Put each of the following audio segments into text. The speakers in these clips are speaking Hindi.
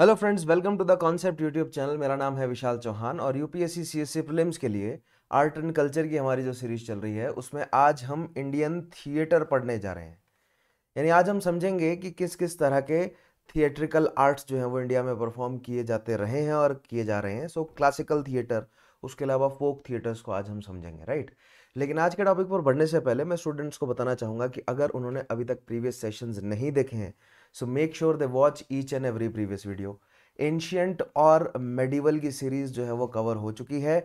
Hello friends welcome to the concept YouTube channel मेरा नाम है विशाल चौहान और यूपीएससी सीएससी प्रीलिम्स के लिए आर्ट एंड कल्चर की हमारी जो सीरीज चल रही है उसमें आज हम इंडियन थिएटर पढ़ने जा रहे हैं यानी आज हम समझेंगे कि किस किस तरह के थिएट्रिकल आर्ट्स जो हैं वो इंडिया में परफॉर्म किए जाते रहे हैं और किए जा रहे हैं सो क्लासिकल थिएटर उसके अलावा फोक थिएटर्स को आज हम समझेंगे राइट लेकिन आज के टॉपिक पर बढ़ने से पहले मैं स्टूडेंट्स को बताना चाहूँगा कि अगर उन्होंने अभी तक प्रीवियस सेशंस नहीं देखे हैं so make sure they watch each and every previous video ancient और मेडिवल की सीरीज जो है वो कवर हो चुकी है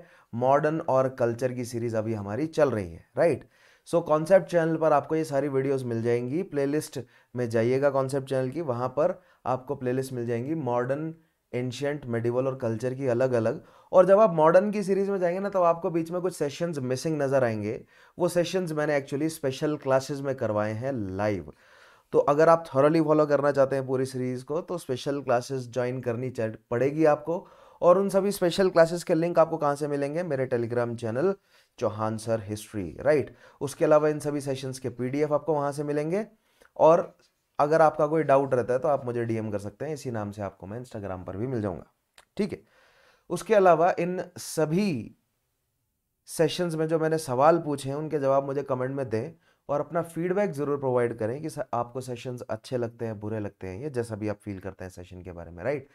मॉडर्न और कल्चर की सीरीज अभी हमारी चल रही है राइट सो कॉन्सेप्ट चैनल पर आपको ये सारी वीडियोस मिल जाएंगी प्लेलिस्ट में जाइएगा कॉन्सेप्ट चैनल की वहाँ पर आपको प्लेलिस्ट मिल जाएंगी मॉडर्न एंशियंट मेडिवल और कल्चर की अलग अलग और जब आप मॉडर्न की सीरीज़ में जाएंगे ना तो आपको बीच में कुछ सेशंस मिसिंग नज़र आएंगे वो सेशंस मैंने एक्चुअली स्पेशल क्लासेस में करवाए हैं लाइव तो अगर आप थॉरली फॉलो करना चाहते हैं पूरी सीरीज़ को तो स्पेशल क्लासेस ज्वाइन करनी पड़ेगी आपको और उन सभी स्पेशल क्लासेस के लिंक आपको कहाँ से मिलेंगे मेरे Telegram channel Chauhan sir history right उसके अलावा इन सभी सेशंस के पीडीएफ आपको वहाँ से मिलेंगे और अगर आपका कोई डाउट रहता है तो आप मुझे डीएम कर सकते हैं इसी नाम से आपको मैं इंस्टाग्राम पर भी मिल जाऊँगा ठीक है उसके अलावा इन सभी सेशंस में जो मैंने सवाल पूछे हैं उनके जवाब मुझे कमेंट में दें और अपना फीडबैक ज़रूर प्रोवाइड करें कि आपको सेशंस अच्छे लगते हैं बुरे लगते हैं या जैसा भी आप फील करते हैं सेशन के बारे में राइट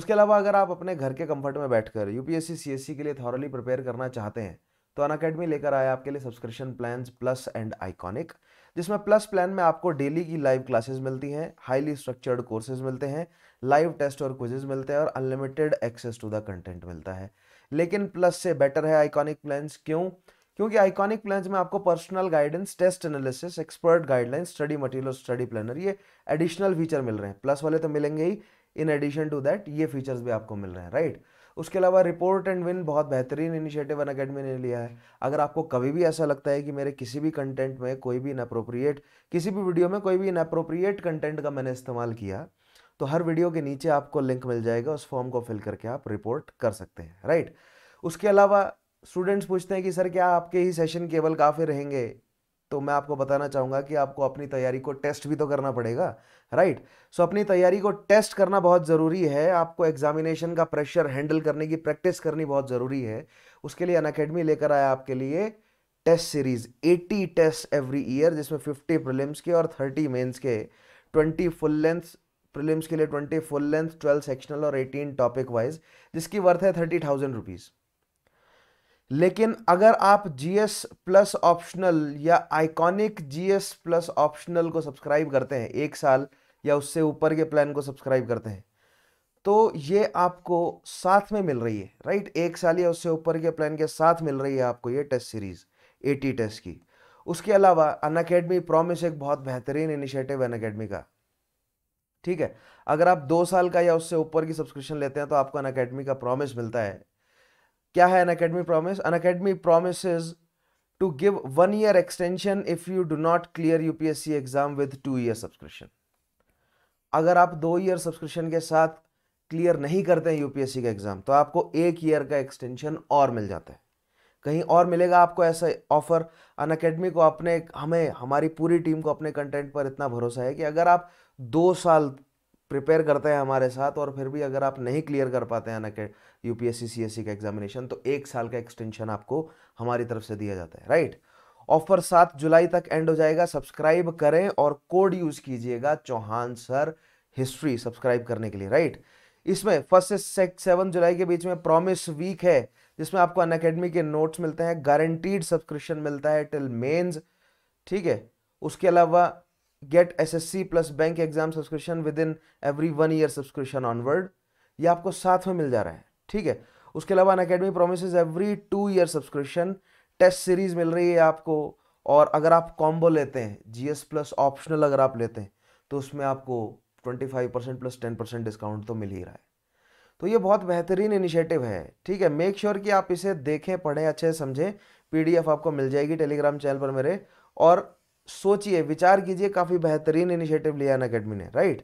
उसके अलावा अगर आप अपने घर के कंफर्ट में बैठकर यूपीएससी सीएससी के लिए थॉरली प्रिपेयर करना चाहते हैं तो अन अकेडमी लेकर आया आपके लिए subscription plan plus and iconic जिसमें प्लस प्लान में आपको डेली की लाइव क्लासेस मिलती हैं हाईली स्ट्रक्चर्ड कोर्सेज मिलते हैं लाइव टेस्ट और क्विजेज मिलते हैं और unlimited access to the content मिलता है लेकिन प्लस से बेटर है आइकॉनिक प्लान क्यों क्योंकि आइकॉनिक प्लान्स में आपको personal guidance test analysis expert guideline study material study planner ये एडिशनल फीचर मिल रहे हैं प्लस वाले तो मिलेंगे ही इन एडिशन टू दैट ये फीचर्स भी आपको मिल रहे हैं राइट उसके अलावा रिपोर्ट एंड विन बहुत बेहतरीन इनिशिएटिव वन अकेडमी ने लिया है अगर आपको कभी भी ऐसा लगता है कि मेरे किसी भी कंटेंट में कोई भी इनअप्रोप्रिएट किसी भी वीडियो में कोई भी इनअप्रोप्रिएट कंटेंट का मैंने इस्तेमाल किया तो हर वीडियो के नीचे आपको लिंक मिल जाएगा उस फॉर्म को फिल करके आप रिपोर्ट कर सकते हैं राइट उसके अलावा स्टूडेंट्स पूछते हैं कि सर क्या आपके ही सेशन केवल काफ़ी रहेंगे तो मैं आपको बताना चाहूँगा कि आपको अपनी तैयारी को टेस्ट भी तो करना पड़ेगा राइट right? सो so, अपनी तैयारी को टेस्ट करना बहुत ज़रूरी है आपको एग्जामिनेशन का प्रेशर हैंडल करने की प्रैक्टिस करनी बहुत ज़रूरी है उसके लिए अनकेडमी लेकर आया आपके लिए test series 80 test every year जिसमें 50 प्रिलिम्स के और 30 मेंस के 20 फुल लेंथ प्रिलिम्स के लिए 20 फुल लेंथ 12 सेक्शनल और 18 टॉपिक वाइज जिसकी वर्थ है थर्टी थाउजेंड रुपीज़ लेकिन अगर आप जी एस प्लस ऑप्शनल या iconic G S plus optional को सब्सक्राइब करते हैं एक साल या उससे ऊपर के प्लान को सब्सक्राइब करते हैं तो ये आपको साथ में मिल रही है राइट एक साल या उससे ऊपर के प्लान के साथ मिल रही है आपको ये टेस्ट सीरीज़ टी टेस्ट की उसके अलावा अन अकेडमी प्रॉमिस एक बहुत बेहतरीन इनिशिएटिव अन अकेडमी का ठीक है अगर आप दो साल का या उससे ऊपर की सब्सक्रिप्शन लेते हैं तो आपको अन अकेडमी का प्रॉमिस मिलता है क्या है Unacademy promise Unacademy promise to give one year extension if you do not clear UPSC exam with two year subscription अगर आप दो ईयर सब्सक्रिप्शन के साथ क्लियर नहीं करते हैं यूपीएससी का एग्जाम तो आपको एक ईयर का एक्सटेंशन और मिल जाता है कहीं और मिलेगा आपको ऐसा ऑफर अन अकेडमी को अपने हमें हमारी पूरी टीम को अपने कंटेंट पर इतना भरोसा है कि अगर आप दो साल प्रिपेयर करते हैं हमारे साथ और फिर भी अगर आप नहीं क्लियर कर पाते हैं ना कि यू पी e का एग्जामिनेशन तो एक साल का एक्सटेंशन आपको हमारी तरफ से दिया जाता है राइट ऑफर सात जुलाई तक एंड हो जाएगा सब्सक्राइब करें और कोड यूज कीजिएगा चौहान सर हिस्ट्री सब्सक्राइब करने के लिए राइट इसमें फर्स्ट से सेवन जुलाई के बीच में प्रॉमिस वीक है जिसमें आपको अन अकेडमी के नोट्स मिलते हैं गारंटीड सब्सक्रिप्शन मिलता है टिल मेन्स ठीक है उसके अलावा get S S C plus bank exam subscription within every one year subscription onward ये आपको साथ में मिल जा रहा है ठीक है उसके अलावा Unacademy promise every two year subscription test series मिल रही है आपको और अगर आप कॉम्बो लेते हैं जी एस प्लस ऑप्शनल अगर आप लेते हैं तो उसमें आपको twenty five percent plus ten percent discount तो मिल ही रहा है तो ये बहुत बेहतरीन इनिशिएटिव है ठीक है मेक श्योर sure कि आप इसे देखें पढ़ें अच्छे से समझें पीडीएफ आपको मिल जाएगी टेलीग्राम चैनल पर मेरे और सोचिए विचार कीजिए काफ़ी बेहतरीन इनिशिएटिव लिया है अकेडमी ने राइट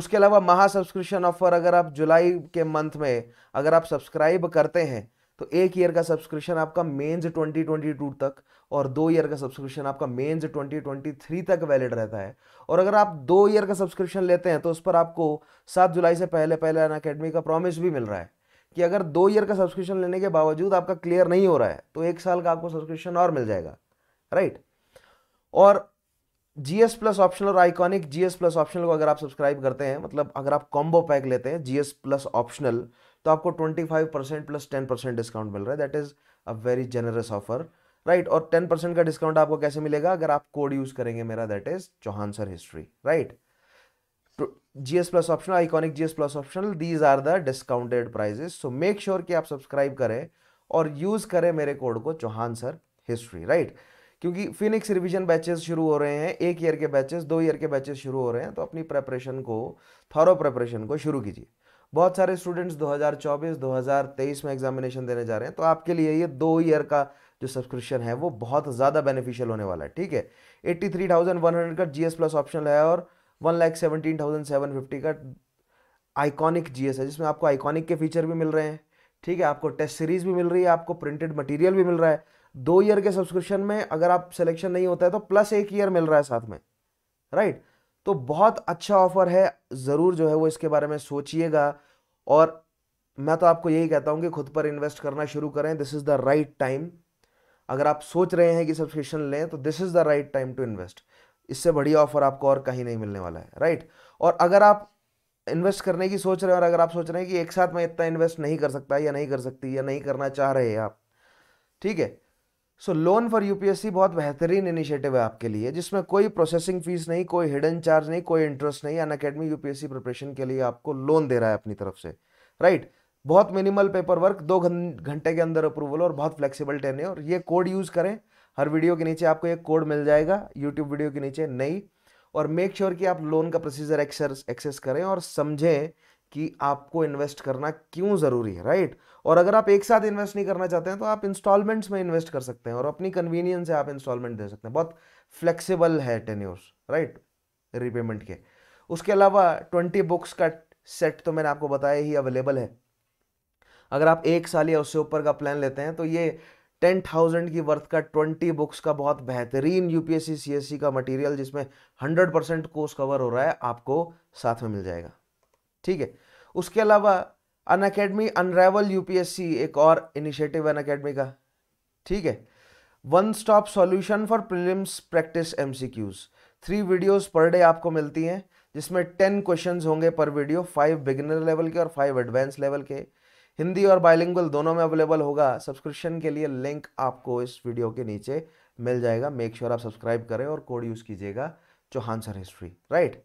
उसके अलावा महा सब्सक्रिप्शन ऑफर अगर आप जुलाई के मंथ में अगर आप सब्सक्राइब करते हैं तो एक ईयर का सब्सक्रिप्शन आपका मेंस 2022 तक और दो ईयर का सब्सक्रिप्शन आपका मेंस 2023 तक वैलिड रहता है और अगर आप दो ईयर का सब्सक्रिप्शन लेते हैं तो उस पर आपको सात जुलाई से पहले पहले अन अकेडमी का प्रॉमिस भी मिल रहा है कि अगर दो ईयर का सब्सक्रिप्शन लेने के बावजूद आपका क्लियर नहीं हो रहा है तो एक साल का आपको सब्सक्रिप्शन और मिल जाएगा राइट और जीएस प्लस ऑप्शनल और आइकॉनिक जीएस प्लस ऑप्शनल को अगर आप सब्सक्राइब करते हैं मतलब अगर आप कॉम्बो पैक लेते हैं जीएस प्लस ऑप्शनल तो आपको twenty five percent plus ten percent discount मिल रहा है that is a very generous offer right और टेन परसेंट का डिस्काउंट आपको कैसे मिलेगा अगर आप कोड यूज़ करेंगे मेरा that is Chauhan sir history right GS plus optional iconic GS plus optional these are the discounted prices so make sure कि आप सब्सक्राइब करें और यूज़ करें मेरे कोड को Chauhan sir history right right? क्योंकि फिनिक्स रिवीजन बैचेस शुरू हो रहे हैं एक ईयर के बैचेस दो ईयर के बैचेस शुरू हो रहे हैं तो अपनी प्रेपरेशन को थॉरो प्रेपरेशन को शुरू कीजिए बहुत सारे स्टूडेंट्स 2024 2023 में एग्जामिनेशन देने जा रहे हैं तो आपके लिए ये दो ईयर का जो सब्सक्रिप्शन है वो बहुत ज़्यादा बेनिफिशियल होने वाला है ठीक है eighty three thousand one hundred का जी एस प्लस ऑप्शन है और वन थाउजेंड सेवन फिफ्टी का आइकॉनिक जी एस है जिसमें आपको आइकॉनिक के फीचर भी मिल रहे हैं ठीक है आपको टेस्ट सीरीज भी मिल रही है आपको प्रिंटेड मटेरियल भी मिल रहा है दो ईयर के सब्सक्रिप्शन में अगर आप सिलेक्शन नहीं होता है तो प्लस एक ईयर मिल रहा है साथ में राइट तो बहुत अच्छा ऑफर है ज़रूर जो है वो इसके बारे में सोचिएगा और मैं तो आपको यही कहता हूँ कि खुद पर इन्वेस्ट करना शुरू करें this is the right time अगर आप सोच रहे हैं कि सब्सक्रिप्शन लें तो this is the right time to invest इससे बढ़िया ऑफर आपको और कहीं नहीं मिलने वाला है राइट और अगर आप इन्वेस्ट करने की सोच रहे हैं और अगर आप सोच रहे हैं कि एक साथ मैं इतना इन्वेस्ट नहीं कर सकता या नहीं कर सकती या नहीं करना चाह रहे हैं आप ठीक है सो लोन फॉर यूपीएससी बहुत बेहतरीन इनिशिएटिव है आपके लिए जिसमें कोई प्रोसेसिंग फीस नहीं कोई हिडन चार्ज नहीं कोई इंटरेस्ट नहीं अन अकेडमी यूपीएससी प्रिपरेशन के लिए आपको लोन दे रहा है अपनी तरफ से राइट right? बहुत मिनिमल पेपर वर्क दो घंटे के अंदर अप्रूवल और बहुत फ्लेक्सीबल टेन है और ये कोड यूज़ करें हर वीडियो के नीचे आपको एक कोड मिल जाएगा यूट्यूब वीडियो के नीचे नई और मेक श्योर sure कि आप लोन का प्रोसीजर एक्सेस करें और समझें कि आपको इन्वेस्ट करना क्यों ज़रूरी है राइट right? और अगर आप एक साथ इन्वेस्ट नहीं करना चाहते हैं तो आप इंस्टॉलमेंट्स में इन्वेस्ट कर सकते हैं और अपनी कन्वीनियंस से आप इंस्टॉलमेंट दे सकते हैं बहुत फ्लेक्सिबल है ईयर्स राइट रीपेमेंट के उसके अलावा ट्वेंटी बुक्स का सेट तो मैंने आपको बताया ही अवेलेबल है अगर आप एक साल या उससे ऊपर का प्लान लेते हैं तो ये टेन थाउजेंड की वर्थ का ट्वेंटी बुक्स का बहुत बेहतरीन यूपीएससी सीएससी का मटेरियल जिसमें हंड्रेड परसेंट कोर्स कवर हो रहा है आपको साथ में मिल जाएगा ठीक है उसके अलावा अन अकेडमी अनरेवल यूपीएससी एक और इनिशिएटिव अन अकेडमी का ठीक है one stop solution for prelims practice MCQs three videos per day आपको मिलती हैं जिसमें टेन क्वेश्चन होंगे पर वीडियो फाइव बिगिनर लेवल के और फाइव एडवांस लेवल के हिंदी और बायलिंगल दोनों में अवेलेबल होगा सब्सक्रिप्शन के लिए लिंक आपको इस वीडियो के नीचे मिल जाएगा मेक श्योर sure आप सब्सक्राइब करें और कोड यूज़ कीजिएगा चौहान सर हिस्ट्री राइट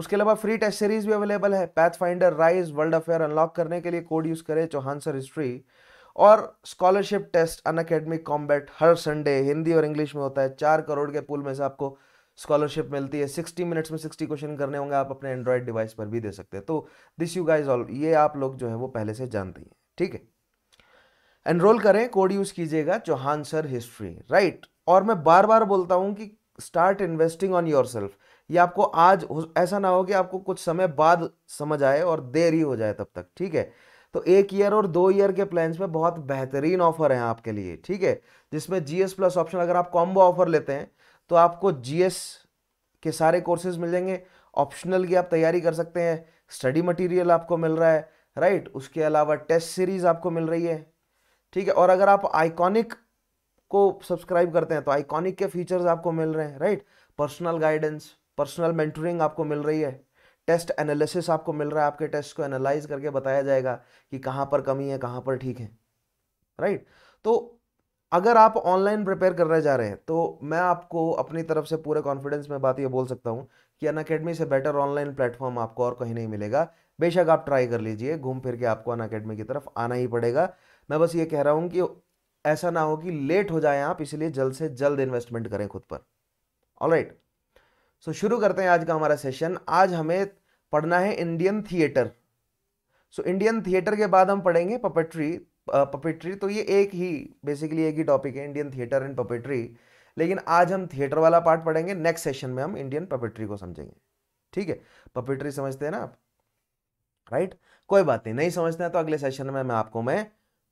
उसके अलावा फ्री टेस्ट सीरीज भी अवेलेबल है path finder rise world affair unlock करने के लिए कोड यूज़ करें चौहान सर हिस्ट्री और scholarship test Unacademy combat हर संडे हिंदी और इंग्लिश में होता है चार करोड़ के पुल में से आपको स्कॉलरशिप मिलती है सिक्सटी मिनट्स में सिक्सटी क्वेश्चन करने होंगे आप अपने एंड्रॉयड डिवाइस पर भी दे सकते हैं तो दिस यू गाइज ऑल ये आप लोग जो है वो पहले से जानते हैं ठीक है एनरोल करें कोड यूज़ कीजिएगा चौहान सर हिस्ट्री राइट और मैं बार बार बोलता हूँ कि start investing on yourself ये आपको आज ऐसा ना हो कि आपको कुछ समय बाद समझ आए और देर ही हो जाए तब तक ठीक है तो एक ईयर और दो ईयर के प्लान्स में बहुत बेहतरीन ऑफर है आपके लिए ठीक है जिसमें जीएस प्लस ऑप्शन अगर आप कॉम्बो ऑफर लेते हैं तो आपको जीएस के सारे कोर्सेज मिल जाएंगे ऑप्शनल की आप तैयारी कर सकते हैं स्टडी मटेरियल आपको मिल रहा है राइट उसके अलावा टेस्ट सीरीज आपको मिल रही है ठीक है और अगर आप आइकॉनिक को सब्सक्राइब करते हैं तो आइकॉनिक के फीचर्स आपको मिल रहे हैं right personal guidance personal mentoring आपको मिल रही है टेस्ट एनालिसिस आपको मिल रहा है आपके टेस्ट को एनालाइज करके बताया जाएगा कि कहाँ पर कमी है कहाँ पर ठीक है राइट right? तो अगर आप ऑनलाइन प्रिपेयर करने जा रहे हैं तो मैं आपको अपनी तरफ से पूरे कॉन्फिडेंस में बात ये बोल सकता हूँ कि अन अकेडमी से बेटर ऑनलाइन प्लेटफॉर्म आपको और कहीं नहीं मिलेगा बेशक आप ट्राई कर लीजिए घूम फिर के आपको अन अकेडमी की तरफ आना ही पड़ेगा मैं बस ये कह रहा हूँ कि ऐसा ना हो कि लेट हो जाए आप इसलिए जल्द से जल्द इन्वेस्टमेंट करें खुद पर ऑल right. सो so, शुरू करते हैं आज का हमारा सेशन आज हमें पढ़ना है Indian theatre so so, Indian theatre के बाद हम पढ़ेंगे पपेट्री पपेट्री तो ये एक ही बेसिकली एक ही टॉपिक है इंडियन थिएटर एंड पपेट्री लेकिन आज हम थिएटर वाला पार्ट पढ़ेंगे नेक्स्ट सेशन में हम इंडियन पपेट्री को समझेंगे ठीक है पपेट्री समझते हैं ना आप राइट right? कोई बात नहीं नहीं समझते हैं तो अगले सेशन में मैं आपको मैं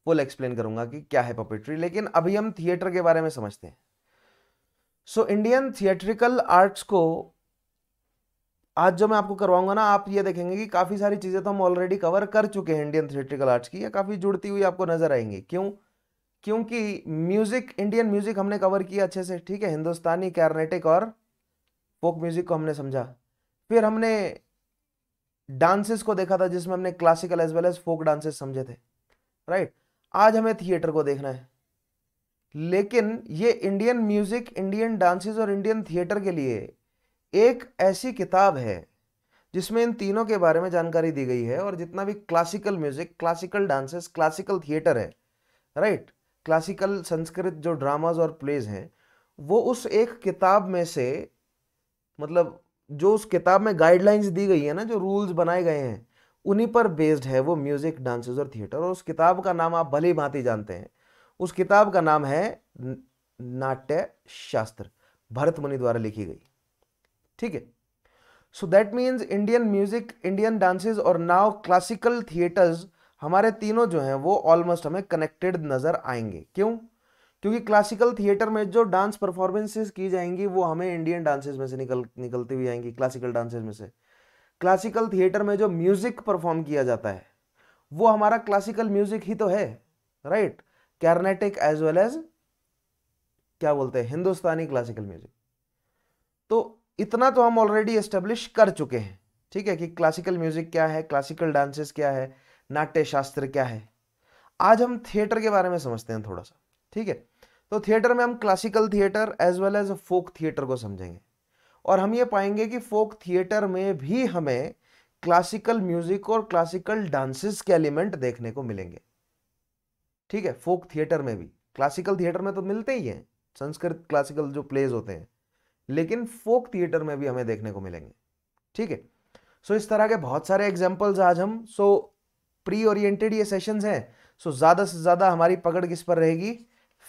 फुल एक्सप्लेन करूंगा कि क्या है पपेट्री लेकिन अभी हम थिएटर के बारे में समझते हैं सो इंडियन थिएट्रिकल आर्ट्स को आज जो मैं आपको करवाऊंगा ना आप ये देखेंगे कि काफ़ी सारी चीज़ें तो हम ऑलरेडी कवर कर चुके हैं इंडियन थिएट्रिकल आर्ट्स की या काफ़ी जुड़ती हुई आपको नज़र आएंगी क्यों क्योंकि म्यूज़िक इंडियन म्यूज़िक हमने कवर किया अच्छे से ठीक है हिंदुस्तानी कैरनेटिक और फोक म्यूज़िक को हमने समझा फिर हमने डांसेस को देखा था जिसमें हमने classical as well as folk dances समझे थे राइट आज हमें थिएटर को देखना है लेकिन ये इंडियन म्यूज़िक इंडियन डांसेस और इंडियन थिएटर के लिए एक ऐसी किताब है जिसमें इन तीनों के बारे में जानकारी दी गई है और जितना भी classical music classical dances classical theatre है राइट क्लासिकल संस्कृत जो ड्रामाज और प्लेज हैं वो उस एक किताब में से मतलब जो उस किताब में गाइडलाइंस दी गई है ना जो रूल्स बनाए गए हैं उन्हीं पर बेस्ड है वो म्यूज़िक डांसेस और थिएटर और उस किताब का नाम आप भली भांति जानते हैं उस किताब का नाम है नाट्य शास्त्र भरत मुनि द्वारा लिखी गई ठीक है so that means Indian music Indian dances और नाव क्लासिकल थिएटर्स हमारे तीनों जो हैं वो ऑलमोस्ट हमें कनेक्टेड नज़र आएंगे क्यों क्योंकि क्लासिकल थिएटर में जो डांस परफॉर्मेंसेस की जाएंगी वो हमें इंडियन डांसेस में से निकल निकलती हुई आएंगी क्लासिकल डांसेस में से क्लासिकल थिएटर में जो म्यूजिक परफॉर्म किया जाता है वो हमारा क्लासिकल म्यूजिक ही तो है right right? Carnatic as well as क्या बोलते हैं हिंदुस्तानी क्लासिकल म्यूजिक तो इतना तो हम ऑलरेडी एस्टेब्लिश कर चुके हैं ठीक है कि क्लासिकल म्यूजिक क्या है क्लासिकल डांसेस क्या है नाट्य शास्त्र क्या है आज हम थिएटर के बारे में समझते हैं थोड़ा सा ठीक है तो थिएटर में हम classical theatre as well as folk theatre को समझेंगे और हम ये पाएंगे कि फोक थिएटर में भी हमें क्लासिकल म्यूजिक और क्लासिकल डांसेस के एलिमेंट देखने को मिलेंगे ठीक है फोक थिएटर में भी क्लासिकल थिएटर में तो मिलते ही हैं संस्कृत क्लासिकल जो प्लेज होते हैं लेकिन फोक थिएटर में भी हमें देखने को मिलेंगे ठीक है सो इस तरह के बहुत सारे एग्जाम्पल्स आज हम सो प्री ओरिएंटेड ये सेशन हैं सो ज़्यादा से ज़्यादा हमारी पकड़ किस पर रहेगी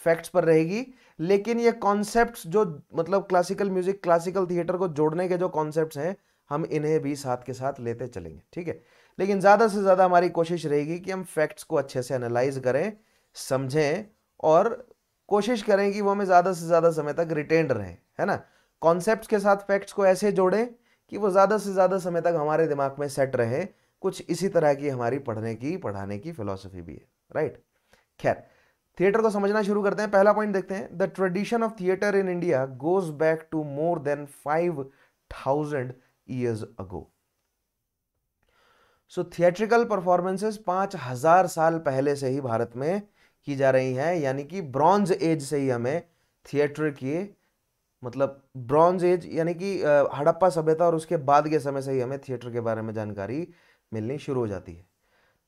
फैक्ट्स पर रहेगी लेकिन ये कॉन्सेप्ट्स जो मतलब क्लासिकल म्यूजिक क्लासिकल थिएटर को जोड़ने के जो कॉन्सेप्ट्स हैं हम इन्हें भी साथ के साथ लेते चलेंगे ठीक है लेकिन ज़्यादा से ज़्यादा हमारी कोशिश रहेगी कि हम फैक्ट्स को अच्छे से एनालाइज करें समझें और कोशिश करें कि वो हमें ज़्यादा से ज़्यादा समय तक रिटेन रहे है ना कॉन्सेप्ट के साथ फैक्ट्स को ऐसे जोड़ें कि वो ज़्यादा से ज़्यादा समय तक हमारे दिमाग में सेट रहे कुछ इसी तरह की हमारी पढ़ने की पढ़ाने की फिलोसफी भी है राइट खैर थिएटर को समझना शुरू करते हैं पहला पॉइंट देखते हैं the tradition of theatre in India goes back to more than five thousand years ago so theatrical performances पांच हजार साल पहले से ही भारत में की जा रही हैं यानी कि ब्रॉन्ज एज से ही हमें थिएटर की मतलब ब्रॉन्ज एज यानी कि हड़प्पा सभ्यता और उसके बाद के समय से ही हमें थिएटर के बारे में जानकारी मिलनी शुरू हो जाती है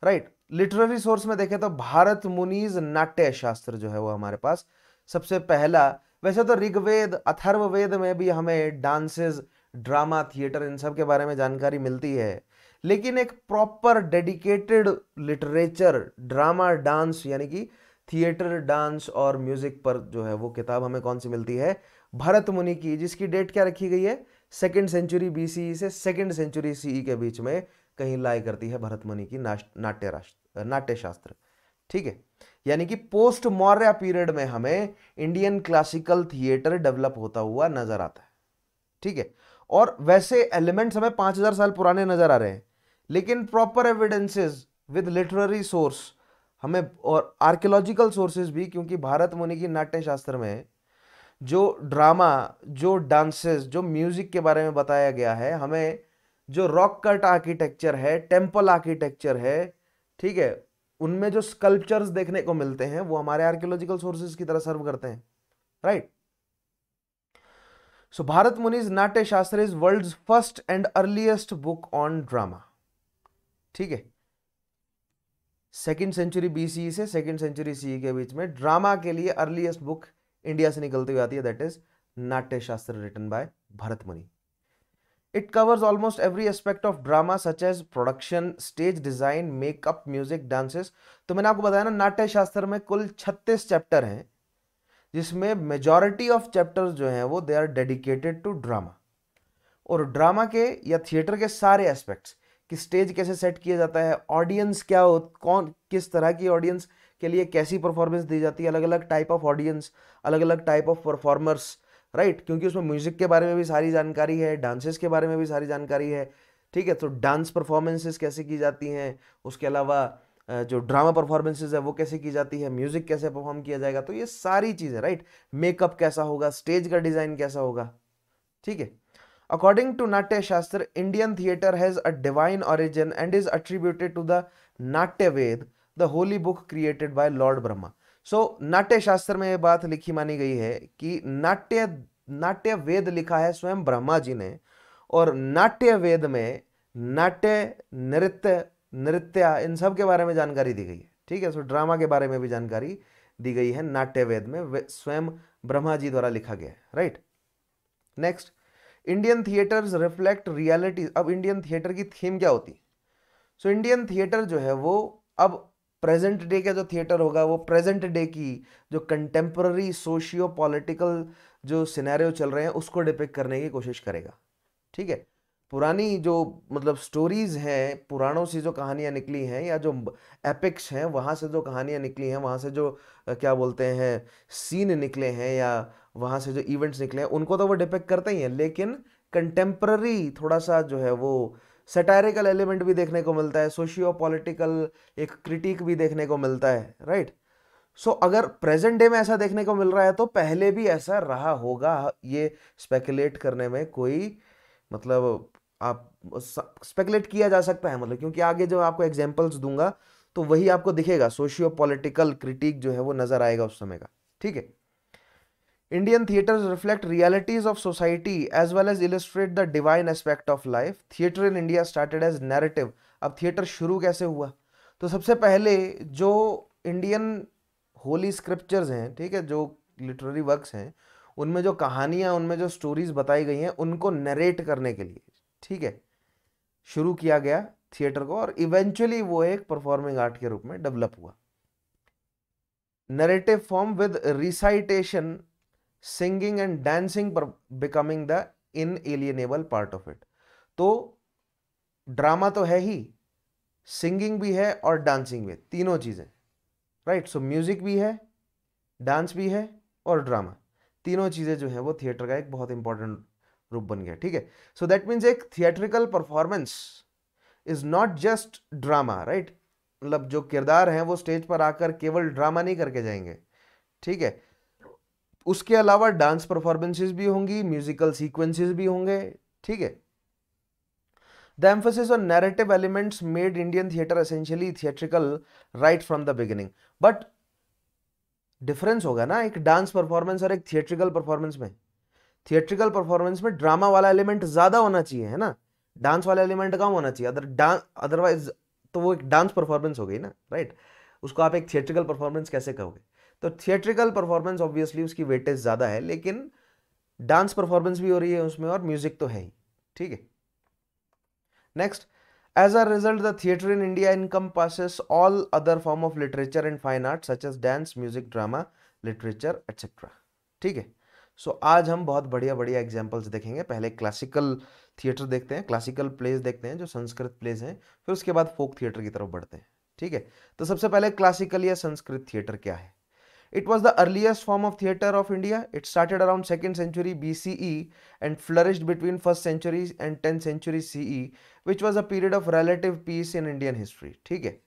राइट लिटरेरी सोर्स में देखें तो भारत मुनीज नाट्य शास्त्र जो है वो हमारे पास सबसे पहला वैसे तो ऋग्वेद अथर्ववेद में भी हमें डांसेस ड्रामा थिएटर इन सब के बारे में जानकारी मिलती है लेकिन एक proper dedicated literature drama dance यानी कि थिएटर डांस और म्यूजिक पर जो है वो किताब हमें कौन सी मिलती है भरत मुनि की जिसकी डेट क्या रखी गई है सेकेंड सेंचुरी बी से सेकेंड सेंचुरी सीई के बीच में कहीं लाई करती है भरत मुनि की नाट्य राष्ट्र नाट्य शास्त्र ठीक है यानी कि पोस्ट मौर्य पीरियड में हमें इंडियन क्लासिकल थिएटर डेवलप होता हुआ नजर आता है ठीक है और वैसे एलिमेंट्स हमें 5000 साल पुराने नजर आ रहे हैं लेकिन proper evidences with literary source हमें और आर्कियोलॉजिकल सोर्सेज भी क्योंकि भारत मुनि की नाट्य शास्त्र में जो ड्रामा जो डांसेस जो म्यूज़िक के बारे में बताया गया है हमें जो रॉक कट आर्किटेक्चर है टेम्पल आर्किटेक्चर है ठीक है उनमें जो स्कल्पचर्स देखने को मिलते हैं वो हमारे आर्कियोलॉजिकल सोर्सेज की तरह सर्व करते हैं राइट सो भारत मुनिज Natya Shastra is world first and earliest book on drama ठीक है सेकेंड सेंचुरी बीसी से सेकेंड सेंचुरी सी के बीच में ड्रामा के लिए अर्लीस्ट बुक इंडिया से निकलती हुई आती है दैट इज नाट्य शास्त्र written by Bharat Muni it covers almost every aspect of drama such as production stage design makeup music dances तो मैंने आपको बताया ना नाट्य शास्त्र में कुल 36 चैप्टर हैं जिसमें मेजॉरिटी ऑफ चैप्टर जो हैं वो they are dedicated to drama और ड्रामा के या थिएटर के सारे एस्पेक्ट्स कि स्टेज कैसे सेट किया जाता है ऑडियंस क्या हो कौन किस तरह की ऑडियंस के लिए कैसी परफॉर्मेंस दी जाती है अलग अलग टाइप ऑफ ऑडियंस अलग अलग टाइप ऑफ परफॉर्मर्स राइट क्योंकि उसमें म्यूजिक के बारे में भी सारी जानकारी है डांसेस के बारे में भी सारी जानकारी है ठीक है तो डांस परफॉर्मेंसेस कैसे की जाती हैं उसके अलावा जो ड्रामा परफॉर्मेंसेज है वो कैसे की जाती है म्यूजिक कैसे परफॉर्म किया जाएगा तो ये सारी चीज़ें राइट मेकअप कैसा होगा स्टेज का डिज़ाइन कैसा होगा ठीक है according to Natya Shastra Indian theatre has a divine origin and is attributed to the Natya Veda the holy book created by lord Brahma so Natya Shastra में ये बात लिखी मानी गई है कि नाट्य नाट्य वेद लिखा है स्वयं ब्रह्मा जी ने और नाट्य वेद में नाट्य नृत्य नृत्य इन सब के बारे में जानकारी दी गई है ठीक है सो ड्रामा के बारे में भी जानकारी दी गई है नाट्य वेद में स्वयं ब्रह्मा जी द्वारा लिखा गया है right next Indian theatres reflect reality अब इंडियन थिएटर की थीम क्या होती है सो इंडियन थिएटर जो है वो अब प्रेजेंट डे का जो थिएटर होगा वो प्रेजेंट डे की जो कंटेम्प्ररी सोशियो पॉलिटिकल जो सिनेरियो चल रहे हैं उसको डिपेक्ट करने की कोशिश करेगा ठीक है पुरानी जो मतलब स्टोरीज हैं पुराणों से जो कहानियाँ निकली हैं या जो एपिक्स हैं वहाँ से जो कहानियाँ निकली हैं वहाँ से जो क्या बोलते हैं सीन निकले हैं या वहाँ से जो इवेंट्स निकले हैं उनको तो वो डिपेक्ट करते ही हैं लेकिन कंटेम्प्ररी थोड़ा सा जो है वो सेटारिकल एलिमेंट भी देखने को मिलता है सोशियो पॉलिटिकल एक क्रिटिक भी देखने को मिलता है राइट सो so, अगर प्रेजेंट डे में ऐसा देखने को मिल रहा है तो पहले भी ऐसा रहा होगा ये स्पेकुलेट करने में कोई मतलब आप स्पेकुलेट किया जा सकता है मतलब क्योंकि आगे जो आपको एग्जाम्पल्स दूंगा तो वही आपको दिखेगा सोशियो पॉलिटिकल क्रिटिक जो है वो नज़र आएगा उस समय का ठीक है Indian theatre reflect realities of society as well as illustrate the divine aspect of life theatre in India started as narrative अब थिएटर शुरू कैसे हुआ तो सबसे पहले जो इंडियन होली स्क्रिप्चर्स हैं ठीक है जो लिटरेरी वर्क्स हैं उनमें जो कहानियाँ उनमें जो स्टोरीज बताई गई हैं उनको नरेट करने के लिए ठीक है शुरू किया गया थिएटर को और इवेंचुअली वो एक परफॉर्मिंग आर्ट के रूप में डेवलप हुआ narrative form with recitation singing dancing पर becoming the inalienable part of it तो ड्रामा तो है ही सिंगिंग भी है और डांसिंग भी है तीनों चीज़ें राइट सो म्यूज़िक भी है डांस भी है और ड्रामा तीनों चीज़ें जो है वो थिएटर का एक बहुत इंपॉर्टेंट रूप बन गया ठीक है सो दैट मीन्स एक theatrical performance is not just drama right मतलब जो किरदार हैं वो स्टेज पर आकर केवल ड्रामा नहीं करके जाएंगे ठीक है उसके अलावा डांस परफॉर्मेंसेज भी होंगी म्यूजिकल सीक्वेंसेस भी होंगे ठीक है the emphasis on narrative elements made Indian theatre essentially theatrical right from the beginning but difference होगा ना एक डांस परफॉर्मेंस और एक थिएट्रिकल परफॉर्मेंस में थिएट्रिकल परफॉर्मेंस में ड्रामा वाला एलिमेंट ज़्यादा होना चाहिए है ना डांस वाला एलिमेंट कम होना चाहिए अदर डांस अदरवाइज तो वो एक डांस परफॉर्मेंस हो गई ना राइट right? उसको आप एक थिएट्रिकल परफॉर्मेंस कैसे कहोगे तो थिएट्रिकल परफॉर्मेंस ऑब्वियसली उसकी वेटेज ज़्यादा है लेकिन डांस परफॉर्मेंस भी हो रही है उसमें और म्यूजिक तो है ही ठीक है next as a result the theatre in India encompasses all other form of literature and fine art such as dance music drama literature etcetera ठीक है सो so, आज हम बहुत बढ़िया बढ़िया एग्जाम्पल्स देखेंगे पहले क्लासिकल थिएटर देखते हैं क्लासिकल प्लेस देखते हैं जो संस्कृत प्लेस हैं फिर उसके बाद फोक थिएटर की तरफ बढ़ते हैं ठीक है तो सबसे पहले क्लासिकल या संस्कृत थिएटर क्या है It was the earliest form of theatre of India. It started around 2nd century BCE and flourished between 1st century and 10th century CE, which was a period of relative peace in Indian history. ठीक है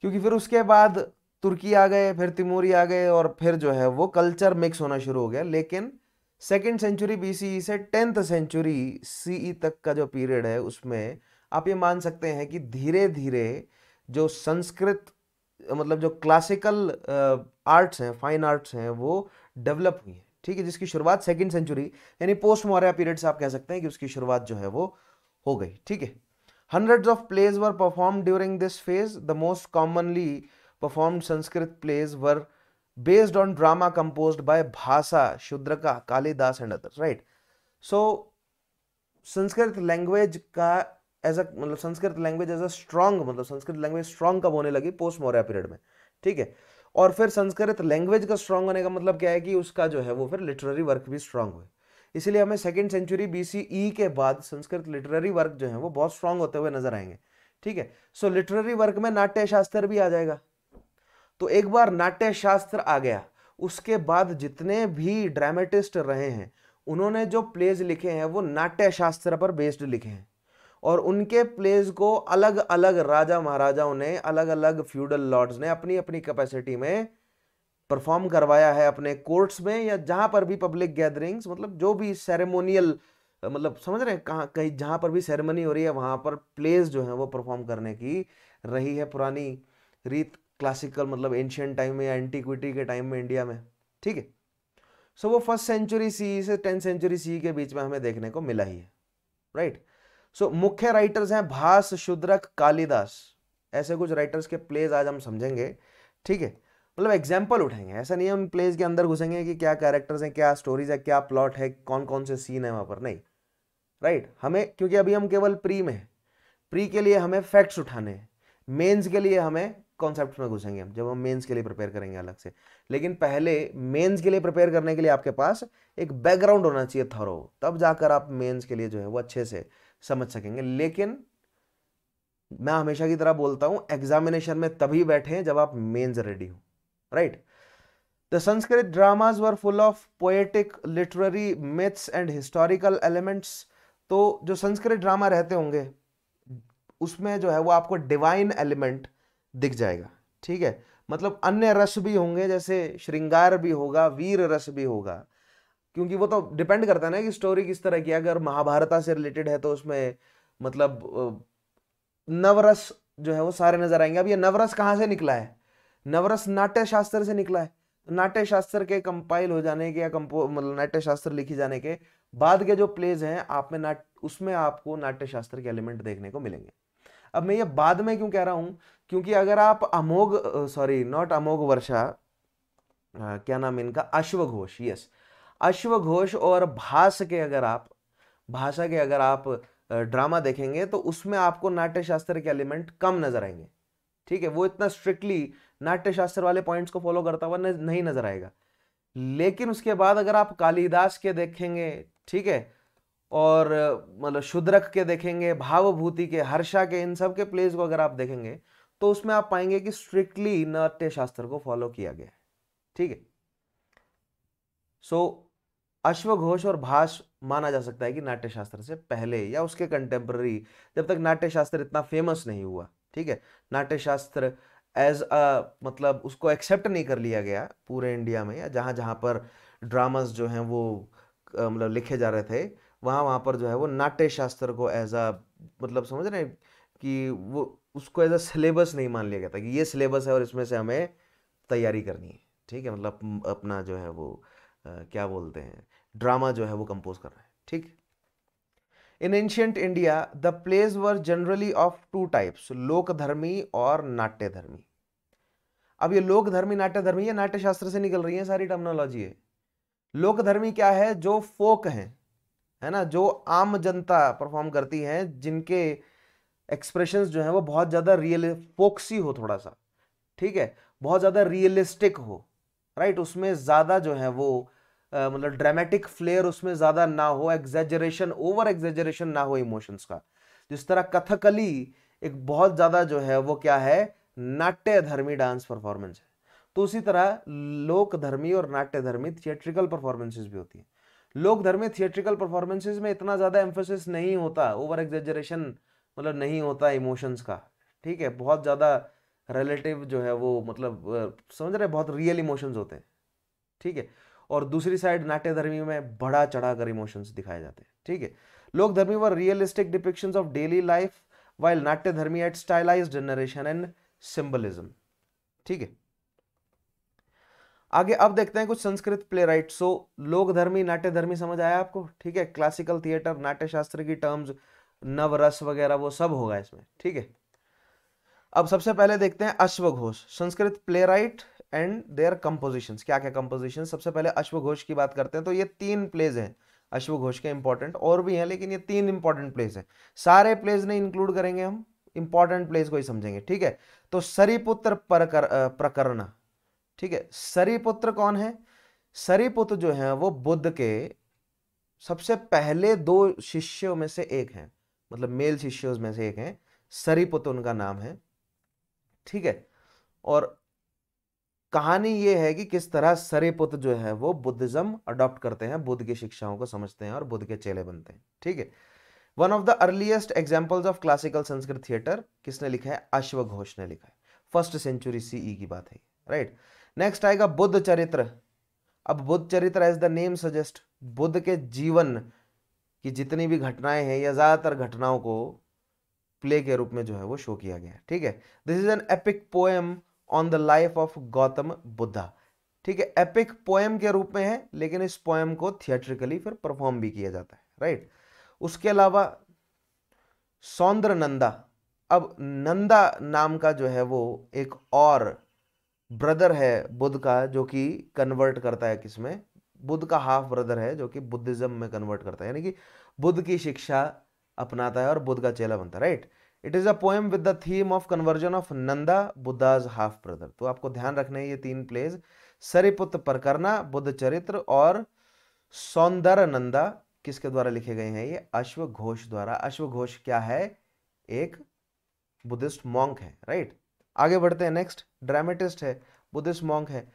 क्योंकि फिर उसके बाद तुर्की आ गए फिर तिमूरी आ गए और फिर जो है वो culture mix होना शुरू हो गया लेकिन सेकेंड century bce से टेंथ century ce तक का जो period है उसमें आप ये मान सकते हैं कि धीरे धीरे जो संस्कृत मतलब जो क्लासिकल आर्ट्स uh, हैं फाइन आर्ट्स हैं वो डेवलप हुई हैं ठीक है जिसकी शुरुआत सेकेंड सेंचुरी यानी पोस्ट मौर्य पीरियड से आप कह सकते हैं कि उसकी शुरुआत जो है वो हो गई ठीक है hundreds of plays were perform during this phase the most commonly perform Sanskrit plays were based on drama compose by Bhasa Shudraka Kalidasa and others right so Sanskrit language का एज अ मतलब Sanskrit language as a strong मतलब संस्कृत लैंग्वेज स्ट्रांग कब होने लगी पोस्ट मौर्य पीरियड में ठीक है और फिर संस्कृत लैंग्वेज का स्ट्रांग होने का मतलब क्या है कि उसका जो है वो फिर लिटरेरी वर्क भी स्ट्रांग हुए इसलिए हमें सेकेंड सेंचुरी ई के बाद संस्कृत लिटरेरी वर्क जो है वो बहुत स्ट्रांग होते हुए नजर आएंगे ठीक है सो लिटरेरी वर्क में नाट्य शास्त्र भी आ जाएगा तो एक बार नाट्य शास्त्र आ गया उसके बाद जितने भी ड्रामेटिस्ट रहे हैं उन्होंने जो प्लेज लिखे हैं वो नाट्य शास्त्र पर बेस्ड लिखे हैं और उनके प्लेस को अलग अलग राजा महाराजाओं ने अलग अलग फ्यूडल लॉर्ड्स ने अपनी अपनी कैपेसिटी में परफॉर्म करवाया है अपने कोर्ट्स में या जहाँ पर भी पब्लिक गैदरिंग्स मतलब जो भी सेरेमोनियल मतलब समझ रहे हैं कहाँ कहीं जहाँ पर भी सेरेमनी हो रही है वहाँ पर प्लेस जो है वो परफॉर्म करने की रही है पुरानी रीत क्लासिकल मतलब एंशियंट टाइम में या एंटीक्विटी के टाइम में इंडिया में ठीक है सो वो फर्स्ट सेंचुरी सी से टेंथ सेंचुरी सी के बीच में हमें देखने को मिला ही है राइट right? सो so, मुख्य राइटर्स हैं भास शुद्रक कालिदास ऐसे कुछ राइटर्स के प्लेज आज हम समझेंगे ठीक है मतलब एग्जाम्पल उठाएंगे ऐसा नहीं हम प्लेज के अंदर घुसेंगे कि क्या कैरेक्टर्स हैं क्या स्टोरीज है क्या प्लॉट है कौन कौन से सीन है वहाँ पर नहीं राइट right? हमें क्योंकि अभी हम केवल प्री में हैं प्री के लिए हमें फैक्ट्स उठाने हैं मेन्स के लिए हमें कॉन्सेप्ट में घुसेंगे हम जब हम मेन्स के लिए प्रिपेयर करेंगे अलग से लेकिन पहले मेन्स के लिए प्रिपेयर करने के लिए आपके पास एक बैकग्राउंड होना चाहिए थरो तब जाकर आप मेन्स के लिए जो है वो अच्छे से समझ सकेंगे लेकिन मैं हमेशा की तरह बोलता हूं एग्जामिनेशन में तभी बैठे जब आप मेन्स रेडी हो right the Sanskrit dramas were full of poetic literary myths and historical elements तो जो संस्कृत ड्रामा रहते होंगे उसमें जो है वो आपको डिवाइन एलिमेंट दिख जाएगा ठीक है मतलब अन्य रस भी होंगे जैसे श्रृंगार भी होगा वीर रस भी होगा क्योंकि वो तो डिपेंड करता है ना कि स्टोरी किस तरह की अगर महाभारता से रिलेटेड है तो उसमें मतलब नवरस जो है वो सारे नजर आएंगे अब ये नवरस कहाँ से निकला है नवरस नाट्य शास्त्र से निकला है नाट्य शास्त्र के कंपाइल हो जाने के या कंपो मतलब नाट्य शास्त्र लिखी जाने के बाद के जो प्लेज हैं आप में नाट उसमें आपको नाट्य शास्त्र के एलिमेंट देखने को मिलेंगे अब मैं ये बाद में क्यों कह रहा हूं क्योंकि अगर आप अमोघ सॉरी नॉट अमोघ वर्षा क्या नाम इनका अश्वघोष यस अश्वघोष और भाष के अगर आप भाषा के अगर आप ड्रामा देखेंगे तो उसमें आपको नाट्यशास्त्र के एलिमेंट कम नजर आएंगे ठीक है वो इतना स्ट्रिक्टली नाट्यशास्त्र वाले पॉइंट्स को फॉलो करता हुआ नहीं नजर आएगा लेकिन उसके बाद अगर आप कालिदास के देखेंगे ठीक है और मतलब शुद्रक के देखेंगे भावभूति के हर्षा के इन सब के प्लेस को अगर आप देखेंगे तो उसमें आप पाएंगे कि स्ट्रिक्टली नाट्यशास्त्र को फॉलो किया गया है ठीक है सो अश्वघोष और भाष माना जा सकता है कि नाट्यशास्त्र से पहले या उसके कंटेम्प्ररी जब तक नाट्यशास्त्र इतना फेमस नहीं हुआ ठीक है नाट्यशास्त्र एज अ मतलब उसको एक्सेप्ट नहीं कर लिया गया पूरे इंडिया में या जहाँ जहाँ पर ड्रामास जो हैं वो मतलब लिखे जा रहे थे वहाँ वहाँ पर जो है वो नाट्य शास्त्र को एज अ मतलब समझ रहे हैं कि वो उसको एज अ सिलेबस नहीं मान लिया गया था कि ये सिलेबस है और इसमें से हमें तैयारी करनी है ठीक है मतलब अपना जो है वो आ, क्या बोलते हैं ड्रामा जो है वो कंपोज कर रहा है ठीक in ancient India the plays were generally of two types Lokadharmi और नाट्यधर्मी अब ये लोकधर्मी नाट्यधर्मी या शास्त्र से निकल रही है सारी टर्मनोलॉजी है लोकधर्मी क्या है जो फोक है है ना जो आम जनता परफॉर्म करती है जिनके एक्सप्रेशंस जो है वो बहुत ज़्यादा रियल फोक्सी हो थोड़ा सा ठीक है बहुत ज़्यादा रियलिस्टिक हो राइट उसमें ज़्यादा जो है वो मतलब ड्रामेटिक फ्लेयर उसमें ज़्यादा ना हो एग्जेजरेशन ओवर एग्जेजरेशन ना हो इमोशंस का जिस तरह कथकली एक बहुत ज़्यादा जो है वो क्या है नाट्य धर्मी डांस परफॉर्मेंस है तो उसी तरह लोक धर्मी और नाट्य धर्मी थिएट्रिकल परफॉर्मेंसेज भी होती है लोक धर्मी थिएट्रिकल परफॉर्मेंसेज में इतना ज़्यादा एम्फोसिस नहीं होता ओवर एग्जेजरेशन मतलब नहीं होता इमोशंस का ठीक है बहुत ज़्यादा रिलेटिव जो है वो मतलब समझ रहे बहुत रियल इमोशंस होते हैं ठीक है और दूसरी साइड नाट्यधर्मी में चढ़ा चढ़ाकर इमोशंस दिखाए जाते हैं ठीक है लोक धर्मी व realistic depiction of daily life while धर्मी एट स्टाइलाइज जनरेशन एंड सिंबलिज्म ठीक है आगे अब देखते हैं कुछ Sanskrit play right so Lokadharmi धर्मी समझ आया आपको ठीक है क्लासिकल थिएटर शास्त्र की टर्म्स नवरस वगैरह वो सब होगा इसमें ठीक है अब सबसे पहले देखते हैं अश्वघोष Sanskrit play right and their composition क्या क्या कंपोजिशन सबसे पहले अश्वघोष की बात करते हैं तो ये तीन प्लेज हैं अश्वघोष के इंपॉर्टेंट और भी हैं लेकिन ये तीन इंपॉर्टेंट प्लेस हैं सारे प्लेस नहीं इंक्लूड करेंगे हम इंपॉर्टेंट प्लेस को ही समझेंगे ठीक है तो सरीपुत्र प्रकरण ठीक है सरीपुत्र कौन है सरीपुत्र जो है वो बुद्ध के सबसे पहले दो शिष्यों में से एक हैं मतलब मेल शिष्यों में से एक हैं सरीपुत्र उनका नाम है ठीक है और कहानी ये है कि किस तरह सरेपुत जो है वो बुद्धिज्म अडॉप्ट करते हैं बुद्ध की शिक्षाओं को समझते हैं और बुद्ध के चेले बनते हैं ठीक है one of the earliest examples of classical Sanskrit theatre किसने लिखा है अश्वघोष ने लिखा है फर्स्ट सेंचुरी सी की बात है राइट नेक्स्ट आएगा बुद्ध चरित्र अब Buddhacharita as the name suggest Buddha के जीवन की जितनी भी घटनाएं हैं या ज़्यादातर घटनाओं को प्ले के रूप में जो है वो शो किया गया है ठीक है this is an epic poem on the life of Gautama Buddha ठीक है एपिक पोएम के रूप में है लेकिन इस पोएम को थिएट्रिकली फिर परफॉर्म भी किया जाता है राइट उसके अलावा सौंद्र नंदा अब नंदा नाम का जो है वो एक और ब्रदर है बुद्ध का जो कि कन्वर्ट करता है किसमें बुद्ध का हाफ ब्रदर है जो कि बुद्धिज्म में कन्वर्ट करता है यानी कि बुद्ध की शिक्षा अपनाता है और बुद्ध का चेला बनता है right it is a poem with the theme of conversion of Nanda Buddha's half brother तो आपको ध्यान रखना है ये तीन प्लेज सरिपुत परकरना बुद्ध चरित्र और सौंदर नंदा किसके द्वारा लिखे गए हैं ये अश्व घोष द्वारा अश्व घोष क्या है एक बुद्धिस्ट मॉन्क है राइट आगे बढ़ते हैं नेक्स्ट ड्रामेटिस्ट है बुद्धिस्ट मॉन्क है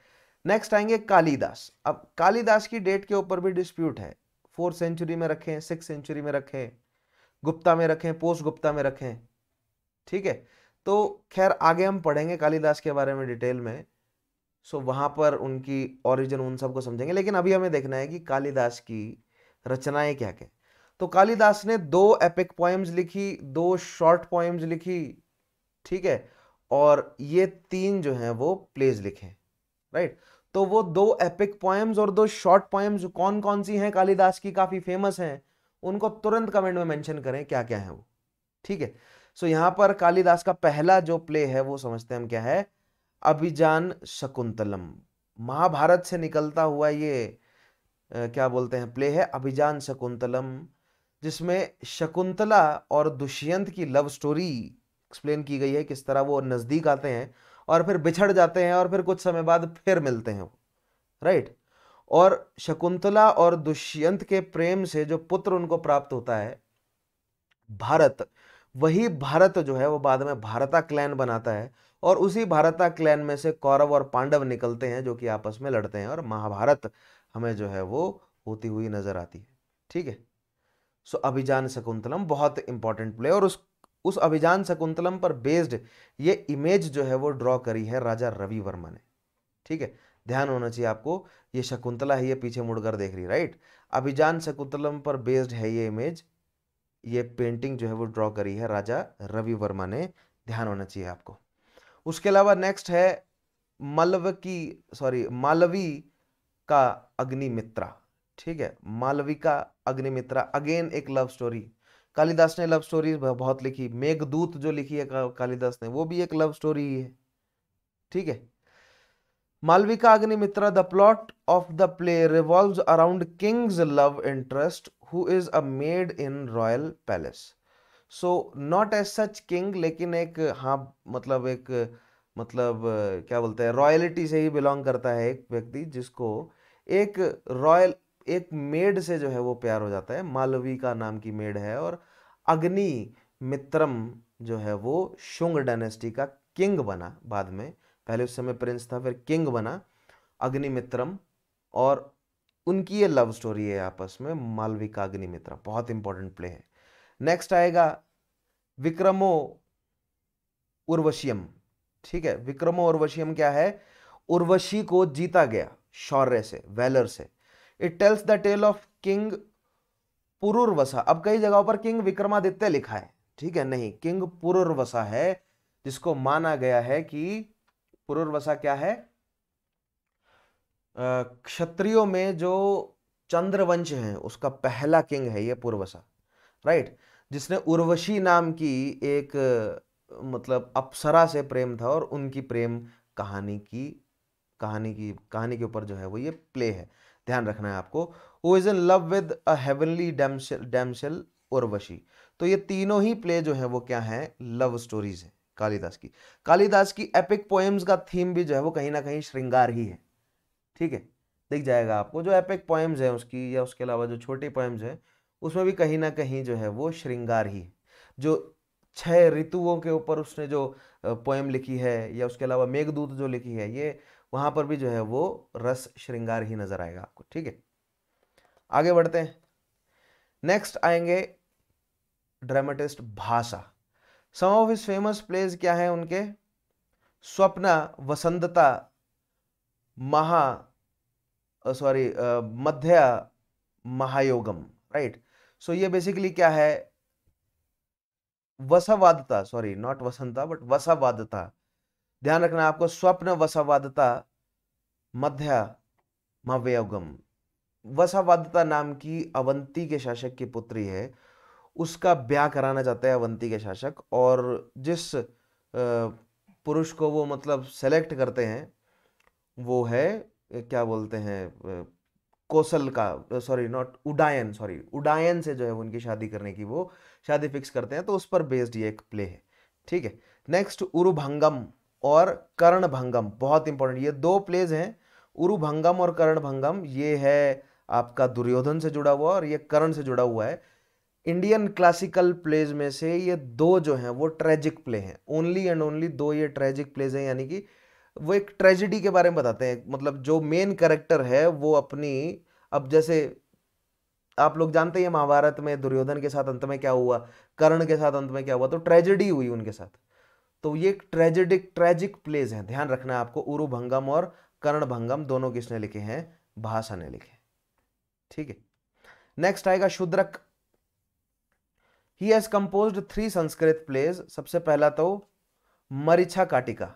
नेक्स्ट आएंगे कालिदास अब कालिदास की डेट के ऊपर भी डिस्प्यूट है फोर्थ सेंचुरी में रखें सिक्स सेंचुरी में रखें गुप्ता में रखें पोस्ट गुप्ता में रखें ठीक है तो खैर आगे हम पढ़ेंगे कालिदास के बारे में डिटेल में सो वहाँ पर उनकी ओरिजिन उन सबको समझेंगे लेकिन अभी हमें देखना है कि कालिदास की रचनाएं क्या क्या तो कालिदास ने दो एपिक पोएम्स लिखी दो शॉर्ट पोएम्स लिखी ठीक है और ये तीन जो हैं वो प्लेज लिखे राइट तो वो दो एपिक पोएम्स और दो शॉर्ट पोएम्स कौन कौन सी हैं कालिदास की काफ़ी फेमस हैं उनको तुरंत कमेंट में मेंशन करें क्या क्या है वो ठीक है सो so, पर कालिदास का पहला जो प्ले है वो समझते हैं हम क्या है अभिजान शकुंतलम महाभारत से निकलता हुआ ये आ, क्या बोलते हैं प्ले है अभिजान शकुंतलम जिसमें शकुंतला और दुष्यंत की लव स्टोरी एक्सप्लेन की गई है किस तरह वो नज़दीक आते हैं और फिर बिछड़ जाते हैं और फिर कुछ समय बाद फिर मिलते हैं राइट और शकुंतला और दुष्यंत के प्रेम से जो पुत्र उनको प्राप्त होता है भारत वही भारत जो है वो बाद में भारता क्लैन बनाता है और उसी भारता क्लैन में से कौरव और पांडव निकलते हैं जो कि आपस में लड़ते हैं और महाभारत हमें जो है वो होती हुई नजर आती है ठीक है सो अभिजान शकुंतलम बहुत इंपॉर्टेंट प्ले और उस उस अभिजान शकुंतलम पर बेस्ड ये इमेज जो है वो ड्रॉ करी है राजा रवि वर्मा ने ठीक है ध्यान होना चाहिए आपको ये शकुंतला है ये पीछे मुड़कर देख रही राइट अभिजान शकुंतलम पर बेस्ड है ये इमेज ये पेंटिंग जो है वो ड्रॉ करी है राजा रवि वर्मा ने ध्यान होना चाहिए आपको उसके अलावा नेक्स्ट है मलव की सॉरी मालवी का अग्निमित्रा ठीक है मालविका अग्निमित्रा अगेन एक लव स्टोरी कालिदास ने लव स्टोरी बहुत लिखी मेघदूत जो लिखी है कालिदास ने वो भी एक लव स्टोरी ही है ठीक है Malavika Agnimitra the plot of the play revolve around king's love interest who is a maid in royal palace so not a such king लेकिन एक हाँ मतलब एक मतलब क्या बोलते हैं रॉयलिटी से ही बिलोंग करता है एक व्यक्ति जिसको एक रॉयल एक मेड से जो है वो प्यार हो जाता है मालवी का नाम की मेड है और अग्नि मित्रम जो है वो शुंग डायनेस्टी का किंग बना बाद में पहले उस समय प्रिंस था फिर किंग बना अग्नि मित्रम और उनकी ये लव स्टोरी है आपस में मालविका अग्निमित्रा बहुत इंपॉर्टेंट प्ले है नेक्स्ट आएगा विक्रमो उर्वशियम ठीक है विक्रमो उर्वशियम क्या है उर्वशी को जीता गया शौर्य से वेलर से it tells the tale of king Pururavas अब कई जगहों पर किंग विक्रमादित्य लिखा है ठीक है नहीं किंग पुरुर्वसा है जिसको माना गया है कि पुरुर्वसा क्या है क्षत्रियों में जो चंद्रवंश हैं उसका पहला किंग है ये पूर्वसा राइट जिसने उर्वशी नाम की एक मतलब अप्सरा से प्रेम था और उनकी प्रेम कहानी की कहानी की कहानी के ऊपर जो है वो ये प्ले है ध्यान रखना है आपको वो is in love with a heavenly damsel Urvashi तो ये तीनों ही प्ले जो है वो क्या है लव स्टोरीज है कालिदास की कालिदास की एपिक पोएम्स का थीम भी जो है वो कहीं ना कहीं श्रृंगार ही है ठीक है दिख जाएगा आपको जो एपिक पोएम्स हैं उसकी या उसके अलावा जो छोटे पोएम्स हैं उसमें भी कहीं ना कहीं जो है वो श्रृंगार ही है जो छह ऋतुओं के ऊपर उसने जो पोएम लिखी है या उसके अलावा मेघदूत जो लिखी है ये वहाँ पर भी जो है वो रस श्रृंगार ही नज़र आएगा आपको ठीक है आगे बढ़ते हैं नेक्स्ट आएंगे dramatist Bhasa some of his famous plays क्या है उनके स्वप्न वसंतता महा सॉरी मध्य महायोगम राइट सो ये बेसिकली क्या है Vasavadatta sorry not Vasanta but Vasavadatta ध्यान रखना आपको स्वप्न वसवादता मध्य मव्यगम वसवादता नाम की अवंती के शासक की पुत्री है उसका ब्याह कराना चाहते हैं अवंती के शासक और जिस पुरुष को वो मतलब सेलेक्ट करते हैं वो है क्या बोलते हैं कौशल का sorry not Udayana sorry Udayana से जो है उनकी शादी करने की वो शादी फिक्स करते हैं तो उस पर बेस्ड ये एक प्ले है ठीक है नेक्स्ट उरुभंगम और कर्ण भंगम बहुत इंपॉर्टेंट ये दो प्लेज हैं उरुभंगम और कर्ण भंगम ये है आपका दुर्योधन से जुड़ा हुआ और ये कर्ण से जुड़ा हुआ है इंडियन क्लासिकल प्लेज में से ये दो जो हैं वो ट्रेजिक प्ले हैं ओनली एंड ओनली दो ये ट्रेजिक प्लेज हैं यानी कि वो एक ट्रेजिडी के बारे में बताते हैं मतलब जो मेन करेक्टर है वो अपनी अब जैसे आप लोग जानते हैं महाभारत में दुर्योधन के साथ अंत में क्या हुआ कर्ण के साथ अंत में क्या हुआ तो ट्रेजेडी हुई उनके साथ तो ये एक ट्रेजिडिक ट्रेजिक प्लेज है ध्यान रखना है आपको उरु भंगम और कर्ण भंगम दोनों किसने लिखे हैं भाषा ने लिखे ठीक है नेक्स्ट आएगा Shudraka he has composed three Sanskrit plays सबसे पहला तो मरीछा काटिका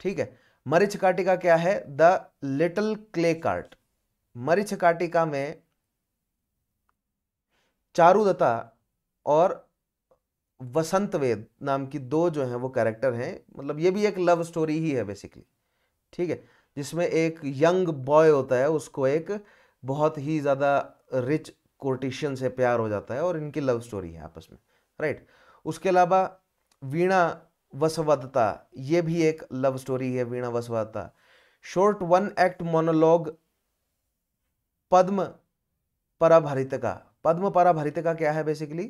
ठीक है मरीच काटिका क्या है द लिटल क्ले कार्ट मरीच काटिका में चारुदत्ता और वसंत वेद नाम की दो जो हैं वो कैरेक्टर हैं मतलब ये भी एक लव स्टोरी ही है बेसिकली ठीक है जिसमें एक यंग बॉय होता है उसको एक बहुत ही ज़्यादा रिच कोर्टिशियन से प्यार हो जाता है और इनकी लव स्टोरी है आपस में राइट उसके अलावा वीणा वसवदता ये भी एक लव स्टोरी है Veena Vasavadatta short one act monologue पद्म का पद्म का क्या है बेसिकली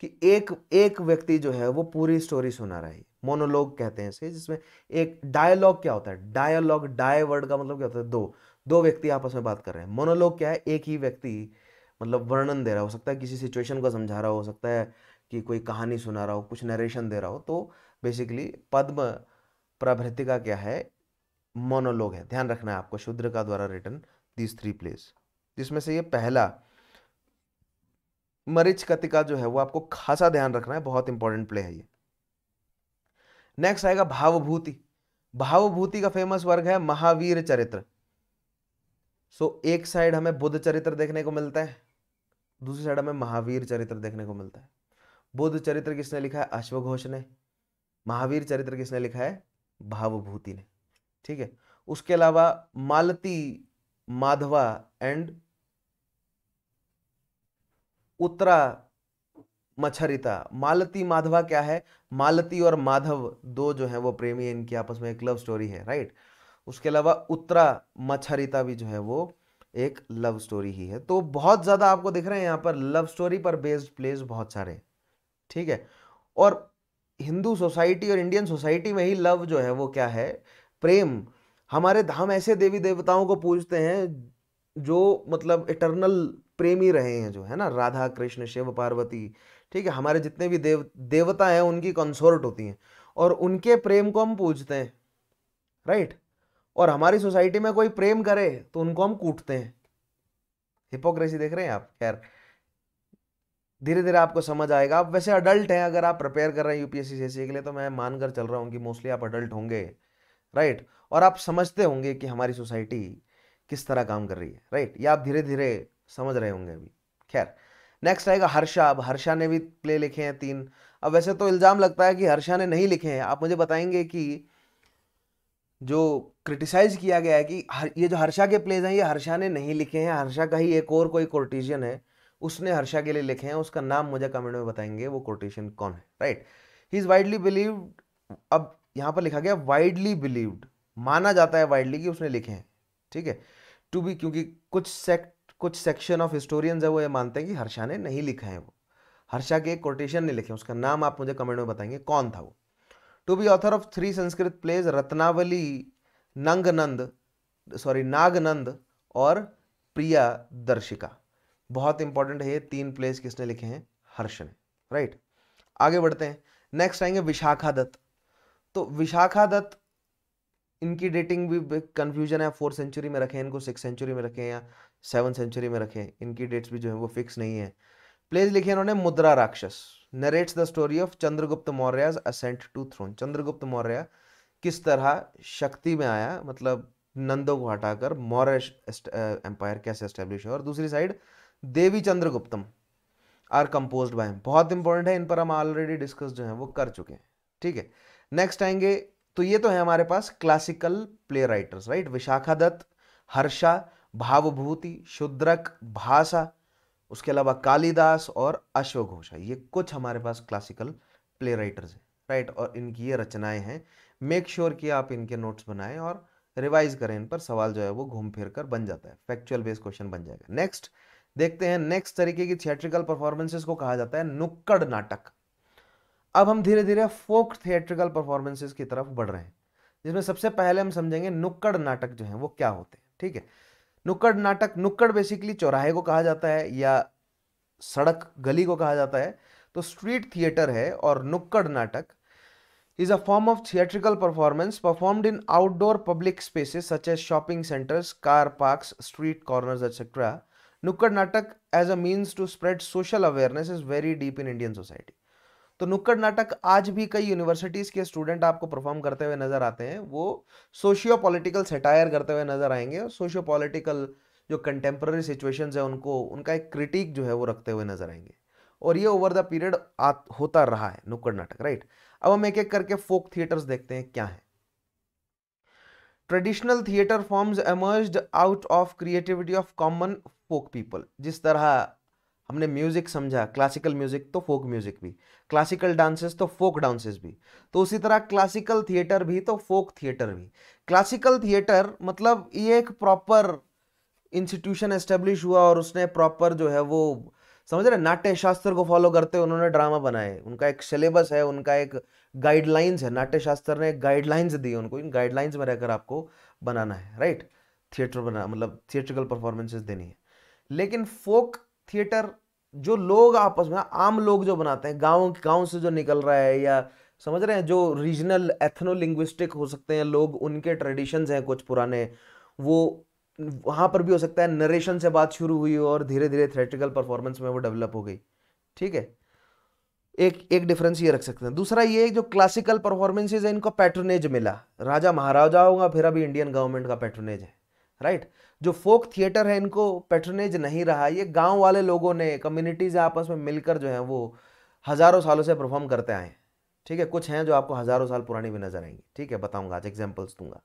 कि एक एक व्यक्ति जो है वो पूरी स्टोरी सुना रहा है मोनोलॉग कहते हैं इसे जिसमें एक डायलॉग क्या होता है डायलॉग डाय वर्ड का मतलब क्या होता है दो दो व्यक्ति आपस में बात कर रहे हैं मोनोलॉग क्या है एक ही व्यक्ति मतलब वर्णन दे रहा हो सकता है किसी सिचुएशन को समझा रहा हो सकता है कि कोई कहानी सुना रहा हो कुछ नरेशन दे रहा हो तो बेसिकली पद्म प्रभृति का क्या है मोनोलॉग है ध्यान रखना है आपको शूद्र का द्वारा रिटर्न दिस थ्री प्लेस जिसमें से ये पहला मरिच कतिका जो है वो आपको खासा ध्यान रखना है बहुत इंपॉर्टेंट प्ले है ये नेक्स्ट आएगा भावभूति भावभूति का फेमस वर्ग है महावीर चरित्र सो so, एक साइड हमें बुद्ध चरित्र देखने को मिलता है दूसरी साइड हमें महावीर चरित्र देखने को मिलता है बुद्ध चरित्र किसने लिखा है अश्वघोष ने महावीर चरित्र किसने लिखा है भावभूति ने ठीक है उसके अलावा मालती माधवा एंड उत्तरा मच्छरिता मालती माधवा क्या है मालती और माधव दो जो है वो प्रेमी इनकी आपस में एक लव स्टोरी है राइट उसके अलावा उत्तरा मच्छरिता भी जो है वो एक लव स्टोरी ही है तो बहुत ज़्यादा आपको दिख रहे हैं यहाँ पर लव स्टोरी पर बेस्ड प्लेस बहुत सारे ठीक है और हिंदू सोसाइटी और इंडियन सोसाइटी में ही लव जो है वो क्या है प्रेम हमारे धाम ऐसे देवी देवताओं को पूजते हैं जो मतलब इटरनल प्रेमी रहे हैं जो है ना राधा कृष्ण शिव पार्वती ठीक है हमारे जितने भी देव देवता हैं उनकी कंसोर्ट होती हैं और उनके प्रेम को हम पूजते हैं राइट और हमारी सोसाइटी में कोई प्रेम करे तो उनको हम कूटते हैं हिपोक्रेसी देख रहे हैं आप खैर धीरे धीरे आपको समझ आएगा आप वैसे अडल्ट हैं अगर आप प्रिपेयर कर रहे हैं यूपीएससी सी e के लिए तो मैं मानकर चल रहा हूँ कि मोस्टली आप अडल्ट होंगे राइट और आप समझते होंगे कि हमारी सोसाइटी किस तरह काम कर रही है राइट या आप धीरे धीरे समझ रहे होंगे अभी खैर नेक्स्ट आएगा हर्षा अब हर्षा ने भी प्ले लिखे हैं तीन अब वैसे तो इल्ज़ाम लगता है कि हर्षा ने नहीं लिखे हैं आप मुझे बताएंगे कि जो क्रिटिसाइज किया गया है कि हर, ये जो हर्षा के प्लेज हैं ये हर्षा ने नहीं लिखे हैं हर्षा का ही एक और कोई कोर्टिजियन है उसने हर्षा के लिए लिखे हैं उसका नाम मुझे कमेंट में बताएंगे वो कोटेशन कौन है right he is widely believed अब यहाँ पर लिखा गया वाइडली बिलीव्ड माना जाता है वाइडली कि उसने लिखे हैं ठीक है टू बी क्योंकि कुछ सेक्ट कुछ सेक्शन ऑफ हिस्टोरियंस है वो ये मानते हैं कि हर्षा ने नहीं लिखा है वो हर्षा के कोटेशन ने लिखे उसका नाम आप मुझे कमेंट में बताएंगे कौन था वो to be author of three Sanskrit plays Ratnavali नंगनंद सॉरी नागनंद और प्रिया दर्शिका बहुत इंपॉर्टेंट है ये तीन प्लेस किसने लिखे हैं हर्ष ने राइट आगे बढ़ते हैं नेक्स्ट आएंगे विशाखा दत्त तो विशाखा दत्त इनकी डेटिंग भी कंफ्यूजन है फोर्थ सेंचुरी में रखें इनको सिक्स सेंचुरी में रखें या सेवन सेंचुरी में रखें इनकी डेट्स भी जो है वो फिक्स नहीं है प्लेज लिखे इन्होंने Mudrarakshasa narrates the story of Chandragupta Maurya ascent to throne Chandragupta Maurya किस तरह शक्ति में आया मतलब नंदों को हटाकर मौर्य एम्पायर कैसे एस्टेब्लिश हुआ और दूसरी side Devichandraguptam are compose by बहुत इंपॉर्टेंट है इन पर हम ऑलरेडी डिस्कस जो है वो कर चुके हैं ठीक है नेक्स्ट आएंगे तो ये तो है हमारे पास classical play writers right Vishakhadatta Harsha Bhavabhuti Shudraka Bhasa उसके अलावा कालिदास और अश्वघोषा ये कुछ हमारे पास क्लासिकल प्ले राइटर्स हैं राइट और इनकी ये रचनाएं हैं मेक श्योर sure कि आप इनके नोट्स बनाएं और रिवाइज करें इन पर सवाल जो है वो घूम फिर कर बन जाता है फैक्चुअल बेस्ड क्वेश्चन बन जाएगा नेक्स्ट देखते हैं नेक्स्ट तरीके की थिएट्रिकल परफॉर्मेंसेस को कहा जाता है नुक्कड़ नाटक अब हम धीरे धीरे फोक थिएट्रिकल परफॉर्मेंसेस की तरफ बढ़ रहे हैं जिसमें सबसे पहले हम समझेंगे नुक्कड़ नाटक जो है वो क्या होते हैं ठीक है नुक्कड़ नाटक नुक्कड़ बेसिकली चौराहे को कहा जाता है या सड़क गली को कहा जाता है तो स्ट्रीट थिएटर है और Nukkad Natak is a form of theatrical performance performed in outdoor public spaces such as shopping centres car parks street corners etcetera Nukkad Natak as a means to spread social awareness is very deep in Indian society तो नुक्कड़ नाटक आज भी कई यूनिवर्सिटीज़ के स्टूडेंट आपको परफॉर्म करते हुए नज़र आते हैं वो सोशियो पॉलिटिकल सेटायर करते हुए नज़र आएंगे और सोशियो पॉलिटिकल जो कंटेम्प्ररी सिचुएशन है उनको उनका एक क्रिटिक जो है वो रखते हुए नज़र आएंगे और ये ओवर द पीरियड होता रहा है नुक्कड़ नाटक राइट अब हम एक एक करके फोक थिएटर्स देखते हैं क्या है traditional theatre forms emerge out of creativity of common folk people जिस तरह हमने म्यूज़िक समझा क्लासिकल म्यूज़िक तो फोक म्यूज़िक भी क्लासिकल डांसेस तो फोक डांसेस भी तो उसी तरह क्लासिकल थिएटर भी तो फोक थिएटर भी क्लासिकल थिएटर मतलब ये एक प्रॉपर इंस्टीट्यूशन एस्टेब्लिश हुआ और उसने प्रॉपर जो है वो समझ रहे नाट्य शास्त्र को फॉलो करते उन्होंने ड्रामा बनाए उनका एक सिलेबस है उनका एक गाइडलाइंस है नाट्य शास्त्र ने गाइडलाइंस दी उनको इन गाइडलाइंस में रहकर आपको बनाना है राइट थिएटर बना मतलब थिएट्रिकल परफॉर्मेंसेज देनी है लेकिन फोक थिएटर जो लोग आपस में आम लोग जो बनाते हैं गाँव गाँव से जो निकल रहा है या समझ रहे हैं जो रीजनल एथनोलिंग्विस्टिक हो सकते हैं लोग उनके ट्रेडिशंस हैं कुछ पुराने वो वहाँ पर भी हो सकता है नरेशन से बात शुरू हुई और धीरे धीरे थ्रेटिकल परफॉर्मेंस में वो डेवलप हो गई ठीक है एक एक डिफरेंस ये रख सकते हैं दूसरा ये जो क्लासिकल परफॉर्मेंसेज है इनको पैट्रोनेज मिला राजा महाराजाओं का फिर अभी इंडियन गवर्नमेंट का पैट्रोनेज है राइट जो फोक थिएटर है इनको पेट्रोनेज नहीं रहा ये गांव वाले लोगों ने कम्युनिटीज़ आपस में मिलकर जो है वो हज़ारों सालों से परफॉर्म करते आए हैं ठीक है कुछ हैं जो आपको हज़ारों साल पुरानी भी नज़र आएंगी ठीक है बताऊंगा आज एग्जाम्पल्स दूंगा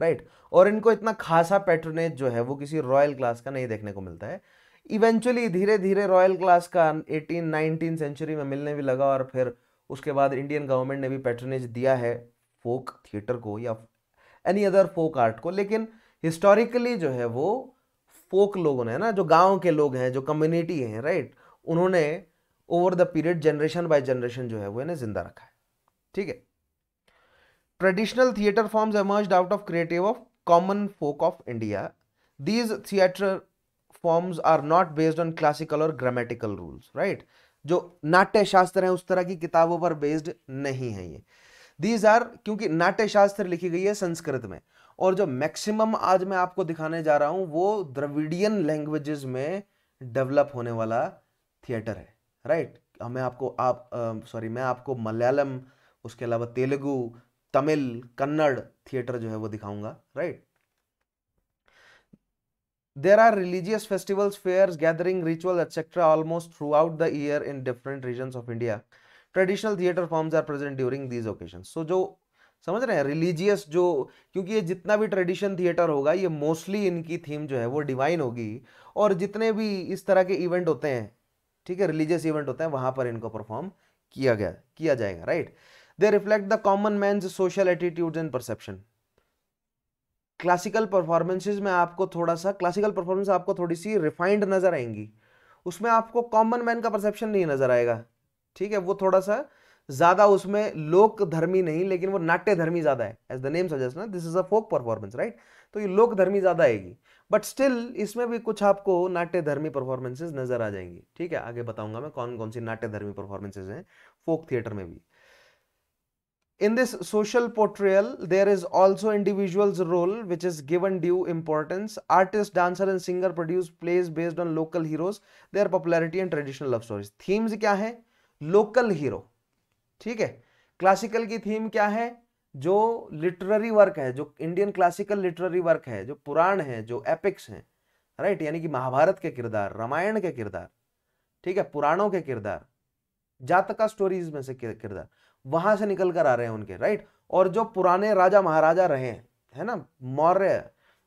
राइट और इनको इतना खासा पेट्रोनेज जो है वो किसी रॉयल क्लास का नहीं देखने को मिलता है इवेंचुअली धीरे धीरे रॉयल क्लास का एटीन नाइनटीन सेंचुरी में मिलने भी लगा और फिर उसके बाद इंडियन गवर्नमेंट ने भी पेट्रोनेज दिया है फोक थिएटर को या एनी अदर फोक आर्ट को लेकिन हिस्टोरिकली जो है वो फोक लोगों ने ना जो गांव के लोग हैं जो कम्युनिटी हैं राइट उन्होंने over the period generation by generation जो है वो इन्हें जिंदा रखा है ठीक है traditional theatre forms emerge out of creative of common folk of India these theatre forms are not based on classical और ग्रामेटिकल रूल्स राइट जो नाट्य शास्त्र है उस तरह की किताबों पर बेस्ड नहीं है ये दीज आर क्योंकि नाट्य शास्त्र लिखी गई है संस्कृत में और जो मैक्सिमम आज मैं आपको दिखाने जा रहा हूं वो द्रविडियन लैंग्वेजेस में डेवलप होने वाला थिएटर है राइट मैं आपको आप सॉरी मैं आपको मलयालम उसके अलावा तेलुगु तमिल कन्नड़ थिएटर जो है वो दिखाऊंगा right there are religious festivals fair gathering ritual etcetera almost throughout the year in different region of India traditional theatre forms are present during these occasion so जो समझ रहे हैं रिलीजियस जो क्योंकि ये जितना भी ट्रेडिशन थिएटर होगा ये मोस्टली इनकी थीम जो है वो डिवाइन होगी और जितने भी इस तरह के इवेंट होते हैं ठीक है रिलीजियस इवेंट होते हैं वहाँ पर इनको परफॉर्म किया गया किया जाएगा right they reflect the common man social attitude and perception classical performances में आपको थोड़ा सा क्लासिकल परफॉर्मेंस आपको थोड़ी सी रिफाइंड नज़र आएंगी उसमें आपको कॉमन मैन का परसेप्शन नहीं नज़र आएगा ठीक है वो थोड़ा सा ज्यादा उसमें लोक धर्मी नहीं लेकिन वो नाट्य धर्मी ज्यादा है एज द नेम सजेस्ट ना this is a folk performance right तो ये लोक धर्मी ज्यादा आएगी बट स्टिल इसमें भी कुछ आपको नाट्य धर्मी परफॉर्मेंसेज नजर आ जाएंगी ठीक है आगे बताऊंगा मैं कौन कौन सी नाट्य धर्मी परफॉर्मेंसेज हैं फोक थिएटर में भी in this social portrayal there is also individuals role which is given due importance artist dancer and singer produce plays based on local heroes their popularity and traditional love stories themes क्या है लोकल हीरो ठीक है क्लासिकल की थीम क्या है जो लिटररी वर्क है जो इंडियन क्लासिकल लिटररी वर्क है जो पुराण है जो एपिक्स हैं राइट यानी कि महाभारत के किरदार रामायण के किरदार ठीक है पुराणों के किरदार जातका स्टोरीज में से किरदार वहां से निकल कर आ रहे हैं उनके राइट और जो पुराने राजा महाराजा रहे हैं है ना मौर्य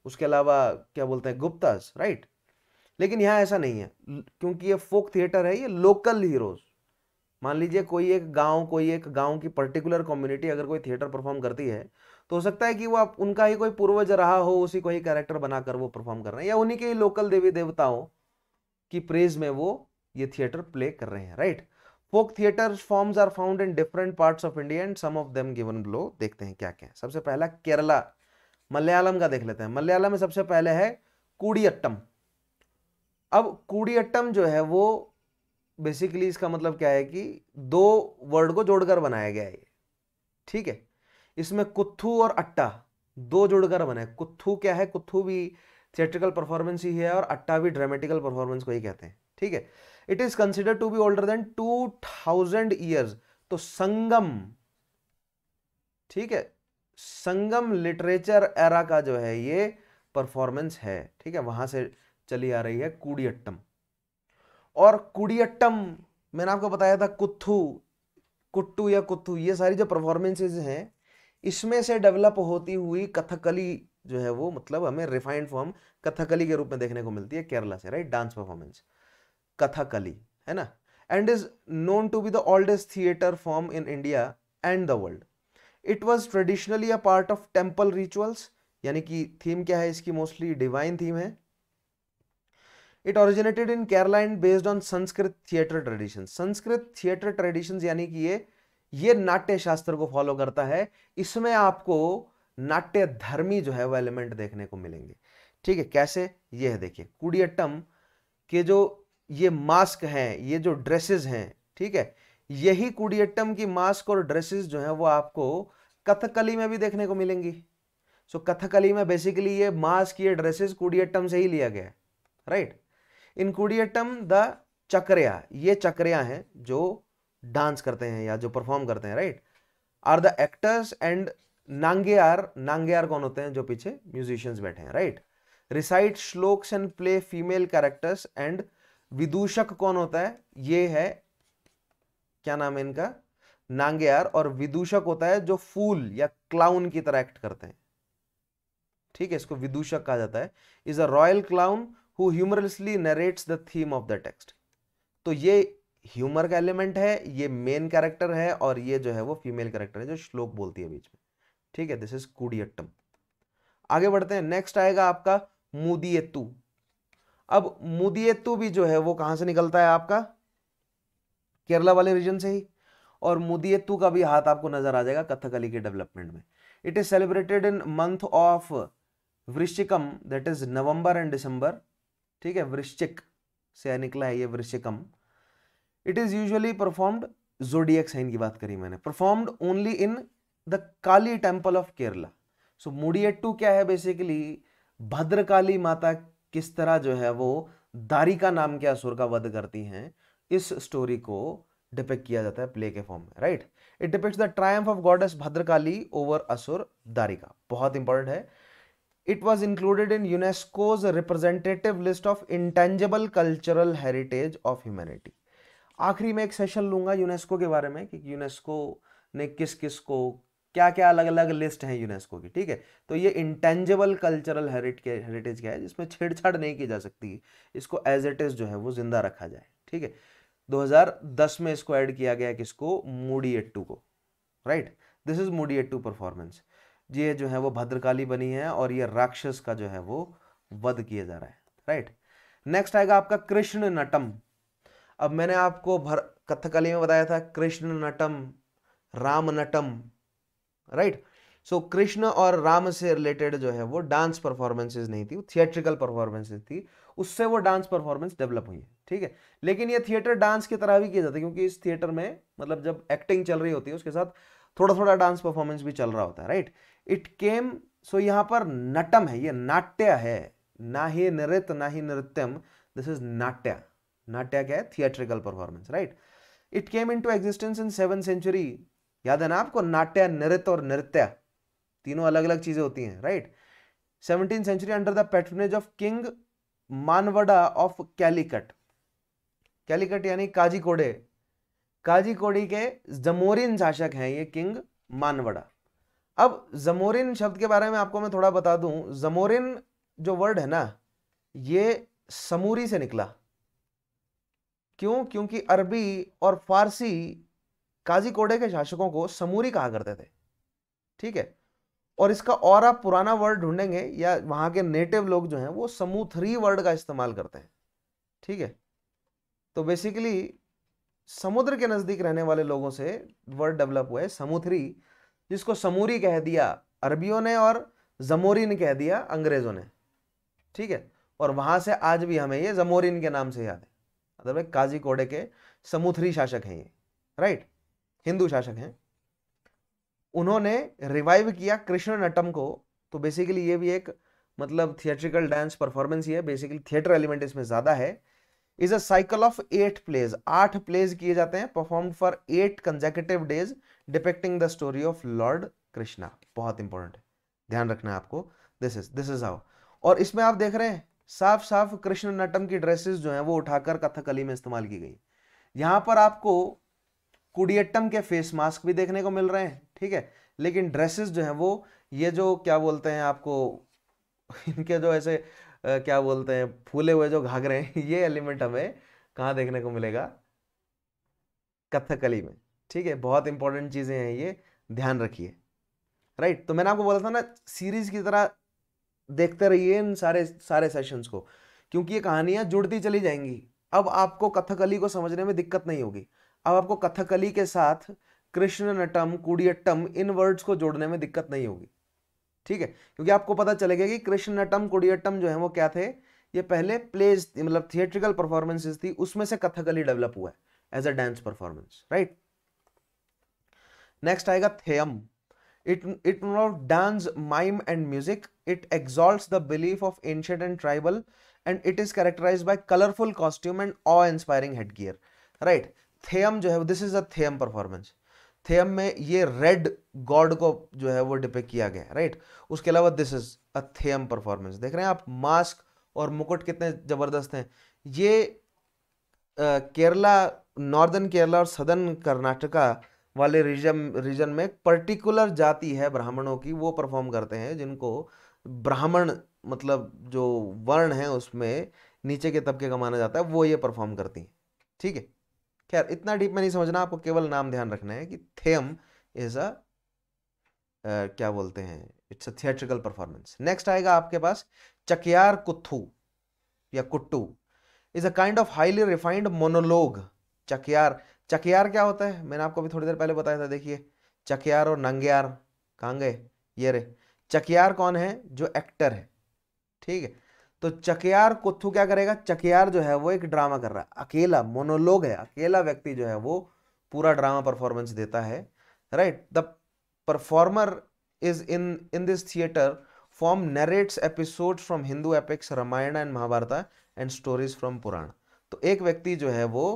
उसके अलावा क्या बोलते हैं गुप्ता राइट लेकिन यहाँ ऐसा नहीं है क्योंकि ये फोक थिएटर है ये लोकल हीरोज मान लीजिए कोई एक गांव कोई एक गांव की पर्टिकुलर कम्युनिटी अगर कोई थिएटर परफॉर्म करती है तो हो सकता है कि वो आप उनका ही कोई पूर्वज रहा हो उसी को ही कैरेक्टर बनाकर वो परफॉर्म कर रहे हैं या उन्हीं के ही लोकल देवी देवताओं की प्रेज में वो ये थिएटर प्ले कर रहे हैं right folk theatre forms are found in different parts of India and some of them given below देखते हैं क्या क्या है सबसे पहला केरला मलयालम का देख लेते हैं मलयालम में सबसे पहले है कूड़ियट्टम अब कूड़ियट्टम जो है वो बेसिकली इसका मतलब क्या है कि दो वर्ड को जोड़कर बनाया गया है ठीक है इसमें कुत्थू और अट्टा दो जोड़कर बना है कुत्थू क्या है कुत्थू भी थिएट्रिकल परफॉर्मेंस ही है और अट्टा भी ड्रामेटिकल परफॉर्मेंस को ही कहते हैं ठीक है it is consider to be older than two thousand years तो संगम ठीक है संगम लिटरेचर एरा का जो है ये परफॉर्मेंस है ठीक है वहां से चली आ रही है कूड़ियट्टम और कुड़ियट्टम मैंने आपको बताया था कुत्थू कुट्टू या कुत्थू ये सारी जो परफॉर्मेंसेज हैं इसमें से डेवलप होती हुई कथकली जो है वो मतलब हमें रिफाइंड फॉर्म कथकली के रूप में देखने को मिलती है केरला से राइट डांस परफॉर्मेंस कथकली है ना and is known to be the oldest theatre form in India and the world it was traditionally a part of temple rituals यानी कि थीम क्या है इसकी मोस्टली डिवाइन थीम है it originated in Kerala and based on Sanskrit theatre tradition Sanskrit theatre tradition यानी कि ये ये नाट्य शास्त्र को फॉलो करता है इसमें आपको नाट्य धर्मी जो है वो एलिमेंट देखने को मिलेंगे ठीक है कैसे ये है देखिए कुडियट्टम के जो ये मास्क हैं ये जो ड्रेसेस हैं ठीक है यही कुडियट्टम की मास्क और ड्रेसेस जो है वो आपको कथकली में भी देखने को मिलेंगी सो so, कथकली में बेसिकली ये मास्क ये ड्रेसेस कुडियट्टम से ही लिया गया है राइट इनकुडियटम द चक्रिया ये चक्रिया हैं जो डांस करते हैं या जो परफॉर्म करते हैं right are the actors and नांगे आर कौन होते हैं जो पीछे म्यूजिशियंस बैठे हैं right recite shlokas and play female characters and Vidushaka कौन होता है ये है क्या नाम है इनका आर और विदूषक होता है जो फूल या क्लाउन की तरह एक्ट करते हैं ठीक है इसको विदूषक कहा जाता है is a royal clown who humorously narrates the theme of the text तो ये ह्यूमर का एलिमेंट है ये मेन कैरेक्टर है और ये जो है वो फीमेल कैरेक्टर है जो श्लोक बोलती है बीच में ठीक है दिस इज कुडियट्टम आगे बढ़ते हैं नेक्स्ट आएगा आपका मुदियतु अब मुदियतु भी जो है वो कहां से निकलता है आपका केरला वाले रीजन से ही और मुदियतु का भी हाथ आपको नजर आ जाएगा कथकली के डेवलपमेंट में it is celebrated in month of Vrischikam that is November and December ठीक है वृश्चिक से निकला है ये Vrischikam it is usually performed zodiac sign की बात करी मैंने performed only in the Kali temple of Kerala so Mudiyettu क्या है बेसिकली भद्रकाली माता किस तरह जो है वो दारिका नाम के असुर का वध करती हैं इस स्टोरी को डिपेक्ट किया जाता है प्ले के फॉर्म में right it depicts the triumph of goddess Bhadrakali over Asura Darika बहुत इंपॉर्टेंट है it was included in UNESCO's representative list of intangible cultural heritage of humanity. आखिरी में एक सेशन लूंगा यूनेस्को के बारे में कि यूनेस्को ने किस किस को क्या क्या अलग अलग लिस्ट है यूनेस्को की ठीक है तो ये इंटेंजेबल कल्चरल हेरिटेज क्या है जिसमें छेड़छाड़ नहीं की जा सकती इसको एज इट इज़ जो है वो जिंदा रखा जाए ठीक है 2010 में इसको ऐड किया गया किसको मूडी एट्टू को right this is Mudiyettu performance ये जो है वो भद्रकाली बनी है और ये राक्षस का जो है वो वध किया जा रहा है राइट नेक्स्ट आएगा आपका कृष्ण नटम अब मैंने आपको भर कथकली में बताया था Krishnanattam Ramanattam right so Krishna और राम से रिलेटेड जो है वो डांस परफॉर्मेंसेज नहीं थी थिएट्रिकल परफॉर्मेंसेज थी उससे वो डांस परफॉर्मेंस डेवलप हुई है ठीक है लेकिन ये थिएटर डांस की तरह भी किया जाता है क्योंकि इस थिएटर में मतलब जब एक्टिंग चल रही होती है उसके साथ थोड़ा थोड़ा डांस परफॉर्मेंस भी चल रहा होता है राइट इट केम सो यहाँ पर नटम है ये नाट्य है ना ही नृत्य ना ही नृत्यम दिस इज नाट्य नाट्य क्या है theatrical performance right it came into existence in seven century याद है ना आपको नाट्य नृत्य और नृत्य तीनों अलग अलग चीजें होती हैं right seventeen century under the patronage of king Manaveda of Calicut Calicut यानी काजीकोड़े कोडी के जमोरिन शासक हैं ये किंग मानवड़ा अब जमोरिन शब्द के बारे में आपको मैं थोड़ा बता दूं जमोरिन जो वर्ड है ना ये समूरी से निकला क्यों क्योंकि अरबी और फारसी काजी कोडे के शासकों को समूरी कहा करते थे ठीक है और इसका और आप पुराना वर्ड ढूंढेंगे या वहां के नेटिव लोग जो हैं वो समूथरी वर्ड का इस्तेमाल करते हैं ठीक है तो बेसिकली समुद्र के नज़दीक रहने वाले लोगों से वर्ड डेवलप हुआ है समुथरी जिसको समूरी कह दिया अरबियों ने और जमोरिन कह दिया अंग्रेज़ों ने ठीक है और वहां से आज भी हमें ये जमोरिन के नाम से याद है अदरवाइज मतलब काजी कोडे के समूथरी शासक हैं ये राइट हिंदू शासक हैं उन्होंने रिवाइव किया कृष्ण नटम को तो बेसिकली ये भी एक मतलब थिएट्रिकल डांस परफॉर्मेंस ही है बेसिकली थिएटर एलिमेंट इसमें ज़्यादा है is a cycle of eight plays आठ प्लेज किए जाते हैं perform for eight consecutive days depicting the story of lord Krishna बहुत इंपॉर्टेंट है ध्यान रखना है आपको this is this is how और इसमें आप देख रहे हैं साफ साफ कृष्ण नटम की ड्रेसेस जो है वो उठाकर कथकली में इस्तेमाल की गई यहां पर आपको कुडियट्टम के फेस मास्क भी देखने को मिल रहे हैं ठीक है लेकिन ड्रेसेस जो है वो ये जो क्या बोलते हैं आपको इनके जो ऐसे क्या बोलते हैं फूले हुए जो घाघरे हैं ये एलिमेंट हमें कहाँ देखने को मिलेगा कथकली में ठीक है बहुत इंपॉर्टेंट चीज़ें हैं ये ध्यान रखिए राइट तो मैंने आपको बोला था ना सीरीज की तरह देखते रहिए इन सारे सारे सेशंस को क्योंकि ये कहानियाँ जुड़ती चली जाएंगी अब आपको कथकली को समझने में दिक्कत नहीं होगी अब आपको कथकली के साथ कृष्ण नटम कुडियट्टम इन वर्ड्स को जोड़ने में दिक्कत नहीं होगी ठीक है क्योंकि आपको पता चलेगा कि कृष्ण नटम कोडियटम जो है वो क्या थे ये पहले प्लेज मतलब थिएट्रिकल परफॉर्मेंसेज थी उसमें से कथकली डेवलप हुआ है as a dance performance right next आएगा Theyyam it it not dance mime and music it exalt the belief of ancient and tribal and it is characterise by colourful costume and awe inspiring head gear right Theyyam जो है this is a Theyyam performance Theyyam में ये रेड गॉड को जो है वो डिपेक्ट किया गया राइट उसके अलावा this is a Theyyam performance देख रहे हैं आप मास्क और मुकुट कितने ज़बरदस्त हैं ये केरला नॉर्दर्न केरला और सदर्न कर्नाटका वाले रीजन रीजन में पर्टिकुलर जाति है ब्राह्मणों की वो परफॉर्म करते हैं जिनको ब्राह्मण मतलब जो वर्ण है उसमें नीचे के तबके का माना जाता है वो ये परफॉर्म करती हैं ठीक है खैर इतना डीप में नहीं समझना आपको केवल नाम ध्यान रखना है कि थेम इज अ क्या बोलते हैं it's a theatrical performance next आएगा आपके पास चकियार कुथू या Kuttu is a kind of highly refined monologue Chakyar Chakyar क्या होता है मैंने आपको अभी थोड़ी देर पहले बताया था देखिए चकियार और नंग्यार कांगे ये रे चकियार कौन है जो एक्टर है ठीक है तो चकियार कुत्थू क्या करेगा चकियार जो है वो एक ड्रामा कर रहा है अकेला मोनोलॉग है अकेला व्यक्ति जो है वो पूरा ड्रामा परफॉर्मेंस देता है right the performer is in in this theatre form narrates episode from Hindu epics Ramayana and Mahabharata and stories from Purana तो एक व्यक्ति जो है वो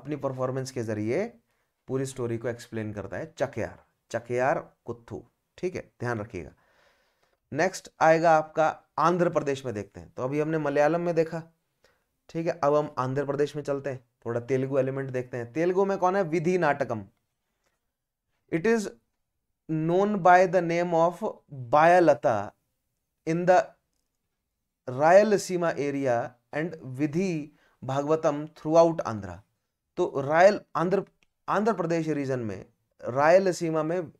अपनी परफॉर्मेंस के जरिए पूरी स्टोरी को एक्सप्लेन करता है चकियार चकियार कुत्थू ठीक है ध्यान रखिएगा नेक्स्ट आएगा आपका आंध्र प्रदेश में देखते हैं तो अभी हमने मलयालम में देखा ठीक है अब हम आंध्र प्रदेश में चलते हैं थोड़ा तेलुगु एलिमेंट देखते हैं तेलुगु में कौन है Veedhi Natakam it is known by the name of Bayalata in the Seema area and Veedhi Bhagavatam throughout Andhra तो रायल आंध्र आंध्र प्रदेश रीजन में रायल सीमा में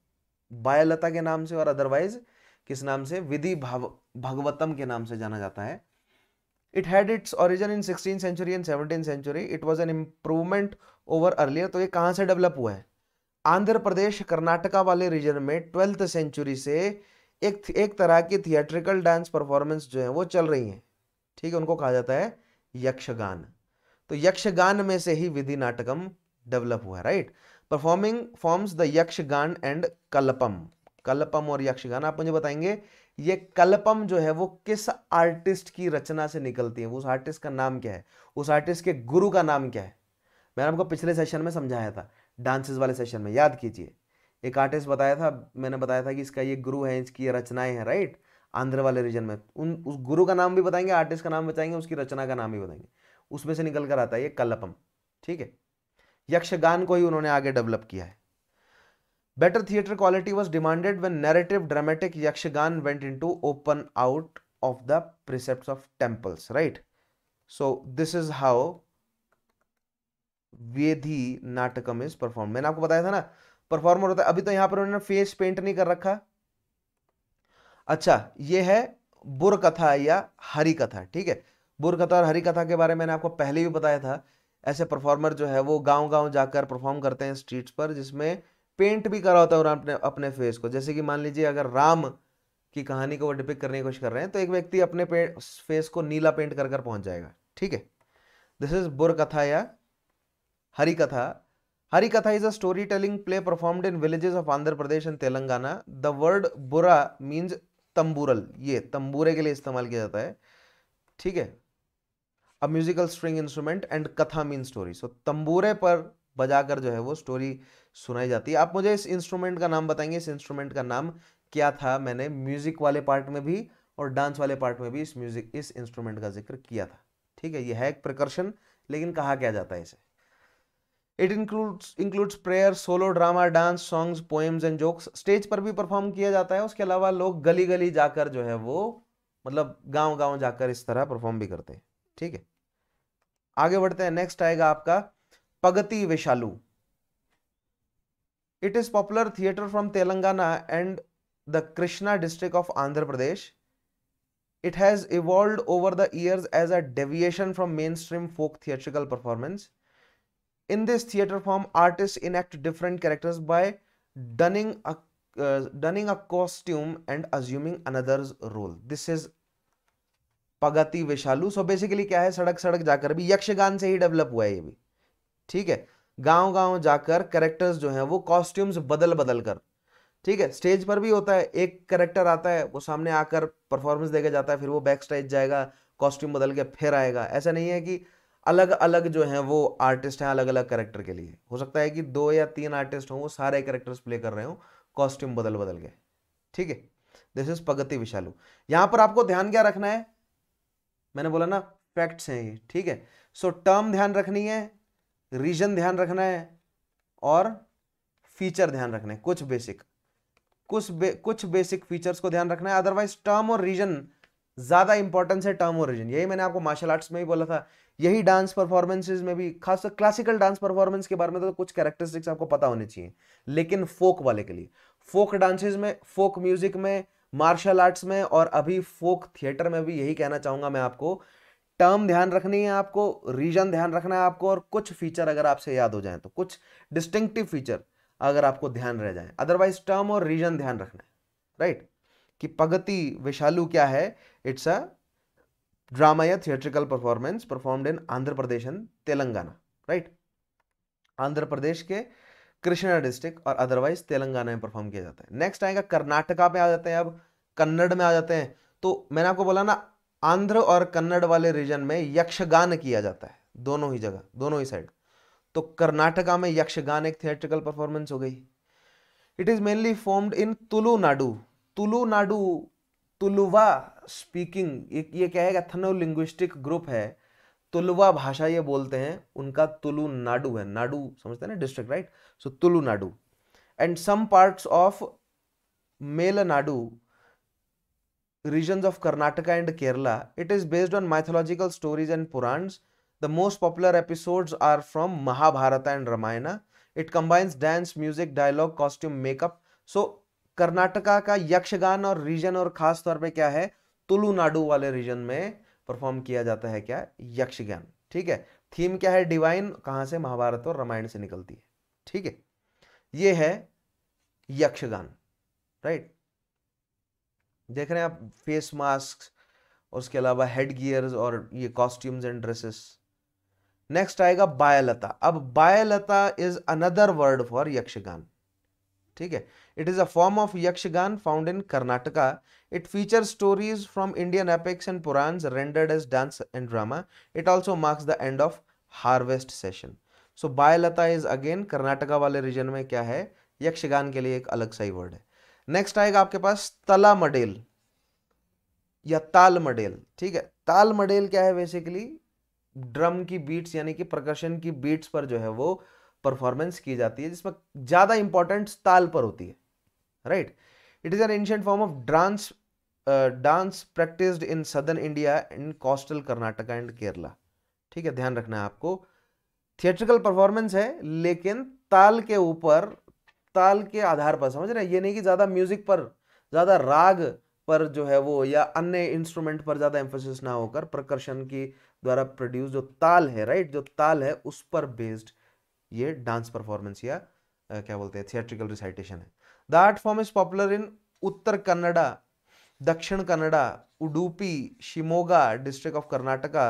बायालता के नाम से और अदरवाइज किस नाम से विधि भाव भगवतम के नाम से जाना जाता है it had its origin in sixteen century and seventeen century it was an improvement over earlier तो ये कहाँ से डेवलप हुआ है आंध्र प्रदेश कर्नाटका वाले रीजन में ट्वेल्थ सेंचुरी से एक एक तरह की थिएट्रिकल डांस परफॉर्मेंस जो है वो चल रही हैं ठीक है उनको कहा जाता है यक्षगान तो यक्षगान में से ही विधि नाटकम डेवलप हुआ है right performing forms the Yakshagana and Kalpam Kalpam और यक्षगान आप मुझे बताएंगे ये कल्पम जो है वो किस आर्टिस्ट की रचना से निकलती है उस आर्टिस्ट का नाम क्या है उस आर्टिस्ट के गुरु का नाम क्या है मैंने आपको पिछले सेशन में समझाया था डांसेस वाले सेशन में याद कीजिए एक आर्टिस्ट बताया था मैंने बताया था कि इसका ये गुरु है इसकी ये रचनाएं हैं राइट आंध्र वाले रीजन में उन उस गुरु का नाम भी बताएंगे आर्टिस्ट का नाम बताएंगे उसकी रचना का नाम भी बताएंगे उसमें से निकल कर आता है ये कल्पम ठीक है यक्षगान को ही उन्होंने आगे डेवलप किया है better theatre quality was demanded when narrative dramatic Yakshagana went into open out of the precept of temples right so this is how Veedhi Natakam is perform मैंने आपको बताया था ना परफॉर्मर होता है अभी तो यहां पर उन्होंने फेस पेंट नहीं कर रखा अच्छा ये है बुर कथा या हरी कथा ठीक है बुर कथा और हरी कथा के बारे में मैंने आपको पहले भी बताया था ऐसे परफॉर्मर जो है वो गांव गांव जाकर परफॉर्म करते हैं स्ट्रीट्स पर जिसमें पेंट भी करा होता है अपने अपने फेस को जैसे कि मान लीजिए अगर राम की कहानी को वो डिपिक करने की कोशिश कर रहे हैं तो एक व्यक्ति अपने फेस को नीला पेंट कर कर पहुंच जाएगा ठीक है दिस इज बुर कथा या हरी Katha Hari Katha is a story telling play performed in villages of Andhra Pradesh and Telangana the word Burra means tambura ये तंबूरे के लिए इस्तेमाल किया जाता है ठीक है a musical string instrument and Katha mean story so तंबूरे पर बजाकर जो है वो स्टोरी सुनाई जाती है आप मुझे इस इंस्ट्रूमेंट का नाम बताएंगे इस इंस्ट्रूमेंट का नाम क्या था मैंने म्यूजिक वाले पार्ट में भी और डांस वाले पार्ट में भी इस म्यूजिक इस इंस्ट्रूमेंट का जिक्र किया था ठीक है यह है एक प्रकर्शन लेकिन कहा क्या जाता है इसे it includes includes prayer solo drama dance songs poems and jokes stage पर भी परफॉर्म किया जाता है उसके अलावा लोग गली गली जाकर जो है वो मतलब गांव गांव जाकर इस तरह परफॉर्म भी करते हैं ठीक है आगे बढ़ते हैं नेक्स्ट आएगा आपका Pagati Veshalu it is popular theatre from Telangana and the Krishna district of Andhra Pradesh it has evolve over the years as a deviation from main stream folk theatrical performance in this theatre form artist in act different characters by donning donning a costume and assuming another's role this is Pagati Veshalu so basically क्या है सड़क सड़क जाकर भी यक्षगान से ही डेवलप हुआ है ये भी ठीक है गांव गांव जाकर कैरेक्टर्स जो हैं वो कॉस्ट्यूम्स बदल बदल कर ठीक है स्टेज पर भी होता है एक करेक्टर आता है वो सामने आकर परफॉर्मेंस देकर जाता है फिर वो बैक स्टेज जाएगा कॉस्ट्यूम बदल के फिर आएगा ऐसा नहीं है कि अलग अलग जो है वो आर्टिस्ट हैं अलग अलग करेक्टर के लिए हो सकता है कि दो या तीन आर्टिस्ट हों वो सारे करेक्टर्स प्ले कर रहे हो कॉस्ट्यूम बदल बदल के ठीक है दिस इज प्रगति विशालू यहां पर आपको ध्यान क्या रखना है मैंने बोला ना फैक्ट्स हैं ये ठीक है सो so, टर्म ध्यान रखनी है रीजन ध्यान रखना है और फीचर ध्यान रखना है कुछ बेसिक कुछ बे, कुछ बेसिक फीचर्स को ध्यान रखना है अदरवाइज टर्म और रीजन ज़्यादा इंपॉर्टेंस है टर्म और रीजन यही मैंने आपको मार्शल आर्ट्स में भी बोला था यही डांस परफॉर्मेंसेज में भी खासकर क्लासिकल डांस परफॉर्मेंस के बारे में तो कुछ कैरेक्टरिस्टिक्स आपको पता होने चाहिए लेकिन फोक वाले के लिए फोक डांसेज में फोक म्यूजिक में मार्शल आर्ट्स में और अभी फोक थिएटर में भी यही कहना चाहूंगा मैं आपको टर्म ध्यान रखनी है आपको रीजन ध्यान रखना है आपको और कुछ फीचर अगर आपसे याद हो जाए तो कुछ डिस्टिंक्टिव फीचर अगर आपको ध्यान रह जाए अदरवाइज टर्म और रीजन ध्यान रखना है राइट कि पगति विशालु क्या है इट्स अ ड्रामा या theatrical performance performed in Andhra Pradesh and Telangana right Andhra Pradesh के कृष्णा डिस्ट्रिक्ट और अदरवाइज तेलंगाना में परफॉर्म किया जाता है नेक्स्ट आएगा कर्नाटका में आ जाते हैं अब कन्नड़ में आ जाते हैं तो मैंने आपको बोला ना आंध्र और कन्नड़ वाले रीजन में यक्षगान किया जाता है दोनों ही जगह दोनों ही साइड तो कर्नाटका में यक्षगान एक थिएट्रिकल परफॉर्मेंस हो गई it is mainly formed in Tulunadu Tulunadu Tuluva speaking एक ये क्या है एथनो लिंग्विस्टिक ग्रुप है तुलुवा भाषा ये बोलते हैं उनका तुलुनाडु है नाडु समझते हैं ना district right so Tulunadu and some parts of Malenadu regions of Karnataka and Kerala. It is based on mythological stories and Purans. The most popular episodes are from Mahabharata and Ramayana. It combines dance, music, dialogue, costume, makeup. So Karnataka का यक्षगान और रीजन और खास तौर पे क्या है तुलुनाडु वाले रीजन में परफॉर्म किया जाता है क्या यक्षगान ठीक है थीम क्या है डिवाइन कहाँ से महाभारत और रामायण से निकलती है ठीक है ये है यक्षगान राइट देख रहे हैं आप फेस मास्क उसके अलावा हेड गियर्स और ये कॉस्ट्यूम्स एंड ड्रेसेस नेक्स्ट आएगा बायलता अब Bayalata is another word for Yakshagana ठीक है it is a form of Yakshagana found in Karnataka it feature stories from Indian epics and Puranas rendered as dance and drama it also marks the end of harvest session so Bayalata is again Karnataka वाले रीजन में क्या है यक्षगान के लिए एक अलग सा ही वर्ड है नेक्स्ट आएगा आपके पास तला मडेल या ताल मडेल ठीक है ताल मडेल क्या है बेसिकली ड्रम की बीट्स यानी कि प्रकर्शन की बीट्स पर जो है वो परफॉर्मेंस की जाती है जिसमें ज़्यादा इंपॉर्टेंस ताल पर होती है right it is an ancient form of dance dance practised in southern India in coastal Karnataka and Kerala ठीक है ध्यान रखना है आपको थिएट्रिकल परफॉर्मेंस है लेकिन ताल के ऊपर ताल के आधार पर समझ रहे हैं ये नहीं कि ज़्यादा म्यूजिक पर ज़्यादा राग पर जो है वो या अन्य इंस्ट्रूमेंट पर ज़्यादा एम्फोसिस ना होकर प्रकर्षण की द्वारा प्रोड्यूस जो ताल है राइट जो ताल है उस पर बेस्ड ये डांस परफॉर्मेंस या आ, क्या बोलते हैं थिएट्रिकल रिसाइटेशन है the art form is popular in Uttara Kannada Dakshina Kannada Udupi Shimoga district of Karnataka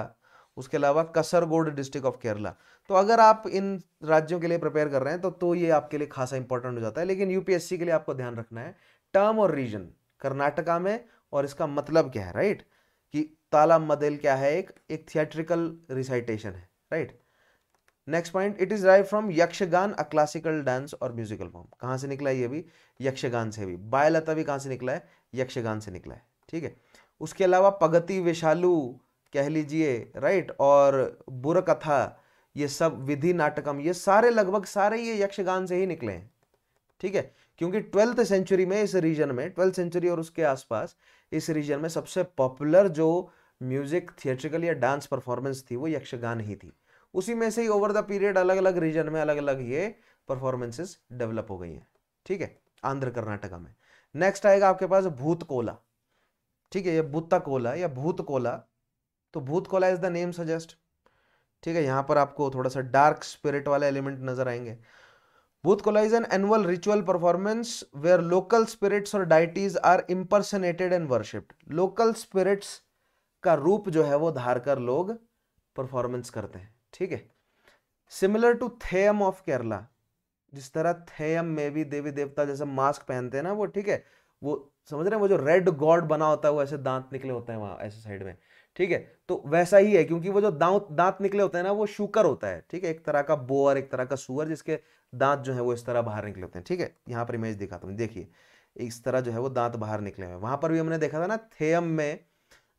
उसके अलावा कसरगोड डिस्ट्रिक्ट ऑफ केरला तो अगर आप इन राज्यों के लिए प्रिपेयर कर रहे हैं तो तो ये आपके लिए खासा इंपॉर्टेंट हो जाता है लेकिन यूपीएससी के लिए आपको ध्यान रखना है टर्म और रीजन कर्नाटका में और इसका मतलब क्या है राइट कि ताला मदेल क्या है एक एक थिएट्रिकल रिसाइटेशन है right next point it is राइव from Yakshagana a classical dance और म्यूजिकल फॉर्म कहाँ से निकला है ये भी यक्षगान से भी बायलता भी कहाँ से निकला है यक्षगान से निकला है ठीक है उसके अलावा पगति विशालु कह लीजिए राइट और बुरकथा ये सब विधि नाटकम ये सारे लगभग सारे ये यक्षगान से ही निकले हैं ठीक है क्योंकि ट्वेल्थ सेंचुरी में इस रीजन में ट्वेल्थ सेंचुरी और उसके आसपास इस रीजन में सबसे पॉपुलर जो म्यूजिक थिएट्रिकल या डांस परफॉर्मेंस थी वो यक्षगान ही थी उसी में से ही ओवर द पीरियड अलग अलग रीजन में अलग अलग ये परफॉर्मेंसेस डेवलप हो गई हैं ठीक है आंध्र कर्नाटका में नेक्स्ट आएगा आपके पास भूत कोला ठीक है ये भूता कोला या भूत कोला तो Bhuta Kola is the name suggest ठीक है यहाँ पर आपको थोड़ा सा डार्क स्पिरिट वाले एलिमेंट नजर आएंगे Bhuta Kola is an annual ritual performance where local spirits और deities are impersonated and worshipped local spirits का रूप जो है वो धार कर लोग परफॉर्मेंस करते हैं ठीक है similar to Theyyam of Kerala जिस तरह थेम में भी देवी देवता जैसे मास्क पहनते हैं ना वो ठीक है वो समझ रहे हैं वो जो रेड गॉड बना होता है वो ऐसे दांत निकले होते हैं वहाँ ऐसे साइड में ठीक है तो वैसा ही है क्योंकि वो जो दांत दांत निकले होते हैं ना वो शुकर होता है ठीक है एक तरह का बोअर एक तरह का सुअर जिसके दांत जो है वो इस तरह बाहर निकले होते हैं ठीक है यहाँ पर इमेज दिखाता हूँ देखिए इस तरह जो है वो दांत बाहर निकले हुए वहां पर भी हमने देखा था ना थेम में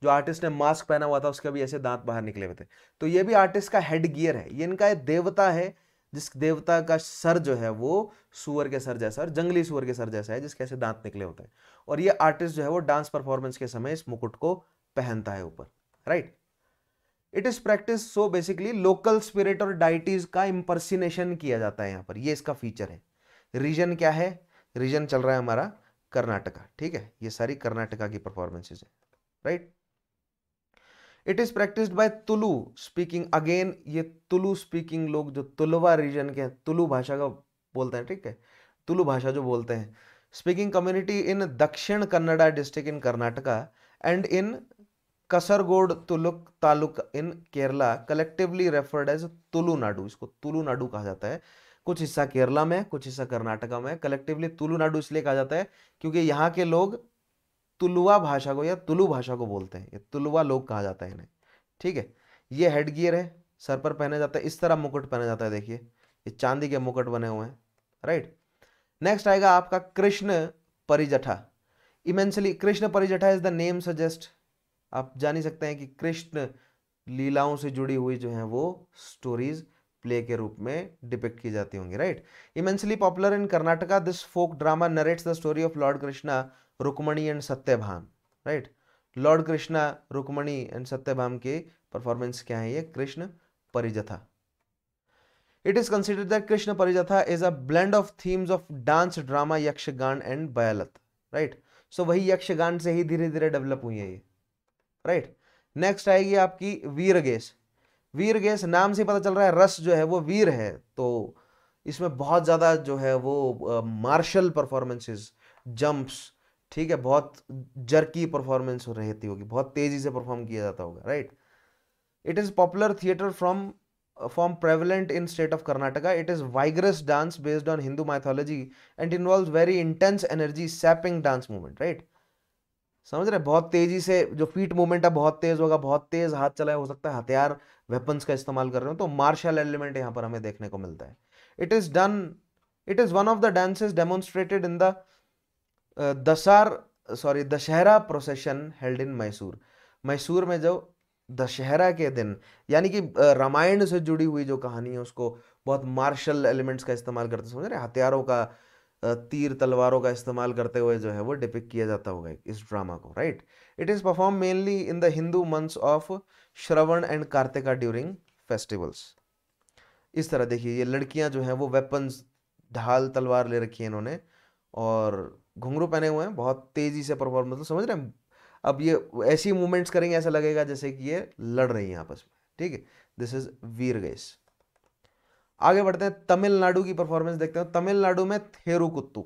जो आर्टिस्ट ने मास्क पहना हुआ था उसके भी ऐसे दांत बाहर निकले हुए थे तो ये भी आर्टिस्ट का हेड गियर है ये इनका एक देवता है जिस देवता का सर जो है वो सुअर के सर जैसा और जंगली सुअर के सर जैसा है जिसके ऐसे दांत निकले होते हैं और ये आर्टिस्ट जो है वो डांस परफॉर्मेंस के समय इस मुकुट को पहनता है ऊपर right it is practice so basically local spirit और डाइटीज का इम्पर्सिनेशन किया जाता है यहां पर ये इसका फीचर है रीजन क्या है रीजन चल रहा है हमारा कर्नाटका ठीक है ये सारी कर्नाटका की परफॉर्मेंसेज है right it is practised by Tulu speaking again ये तुलु स्पीकिंग लोग जो तुलवा रीजन के तुलु भाषा का बोलते हैं ठीक है तुलु भाषा जो बोलते हैं speaking community in Dakshina Kannada district in Karnataka and in Kasaragod taluk taluk in Kerala collectively referred as Tulunadu इसको तुलुनाडु कहा जाता है कुछ हिस्सा केरला में कुछ हिस्सा कर्नाटका में कलेक्टिवली तुलुनाडु इसलिए कहा जाता है क्योंकि यहाँ के लोग तुलुआ भाषा को या तुलु भाषा को बोलते हैं ये तुलुआ लोग कहा जाता है इन्हें ठीक है ये हेड गियर है सर पर पहना जाता है इस तरह मुकुट पहना जाता है देखिए ये चांदी के मुकुट बने हुए हैं राइट नेक्स्ट आएगा आपका Krishna Parijatha immensely Krishna Parijatha is the name suggest आप जान ही सकते हैं कि कृष्ण लीलाओं से जुड़ी हुई जो है वो स्टोरीज प्ले के रूप में डिपेक्ट की जाती होंगी right immensely popular in Karnataka this folk drama narrates the story of lord Krishna Rukmini and Satyabhama right lord Krishna Rukmini and Satyabhama के परफॉर्मेंस क्या है ये Krishna Parijatha it is considered that Krishna Parijatha is a blend of themes of dance drama Yakshagana and Bayalata right so वही यक्षगान से ही धीरे धीरे डेवलप हुई है ये राइट नेक्स्ट आएगी आपकी वीर गैस वीर गैस नाम से पता चल रहा है रस जो है वो वीर है तो इसमें बहुत ज़्यादा जो है वो मार्शल परफॉर्मेंसेस जंप्स ठीक है बहुत जर्की परफॉर्मेंस हो रहती होगी बहुत तेज़ी से परफॉर्म किया जाता होगा right it is popular theatre from from prevalent in state of Karnataka it is vigorous dance based on Hindu mythology and involves very intense energy sapping dance movement right? समझ रहे बहुत तेजी से जो फीट मूवमेंट है बहुत तेज होगा बहुत तेज हाथ चलाए हो सकता है हथियार वेपन्स का इस्तेमाल कर रहे हो तो मार्शल एलिमेंट यहाँ पर हमें देखने को मिलता है it is done it is one of the dances demonstrated in the Dasara sorry Dussehra procession held in Mysore Mysore में जो दशहरा के दिन यानी कि रामायण uh, से जुड़ी हुई जो कहानी है उसको बहुत मार्शल एलिमेंट्स का इस्तेमाल करते समझ रहे हथियारों का तीर तलवारों का इस्तेमाल करते हुए जो है वो डिपिक किया जाता होगा इस ड्रामा को right it is perform mainly in the Hindu months of Shravan and Kartika during festivals इस तरह देखिए ये लड़कियां जो हैं वो वेपन्स ढाल तलवार ले रखी है इन्होंने और घुंघरू पहने हुए हैं बहुत तेज़ी से परफॉर्म मतलब समझ रहे हैं अब ये ऐसी मूवमेंट्स करेंगे ऐसा लगेगा जैसे कि ये लड़ रही हैं आपस में ठीक है दिस इज़ वीर गेस आगे बढ़ते हैं तमिलनाडु की परफॉर्मेंस देखते हैं तो तमिलनाडु में Therukoothu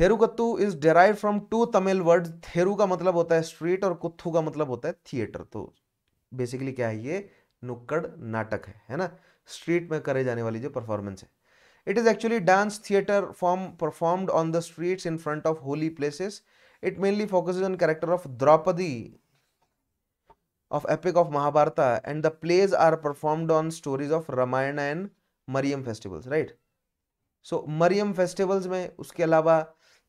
Therukoothu is derive from two Tamil word theru का मतलब होता है स्ट्रीट और कुत्थु का मतलब होता है थिएटर तो बेसिकली क्या है ये नुक्कड़ नाटक है है ना स्ट्रीट में करे जाने वाली जो परफॉर्मेंस है it is actually dance theatre form performed on the streets in front of holy places it mainly focuses on character of Draupadi of epic of Mahabharata and the plays are performed on stories of Ramayana and Mariam festivals, right? So Mariam festivals में उसके अलावा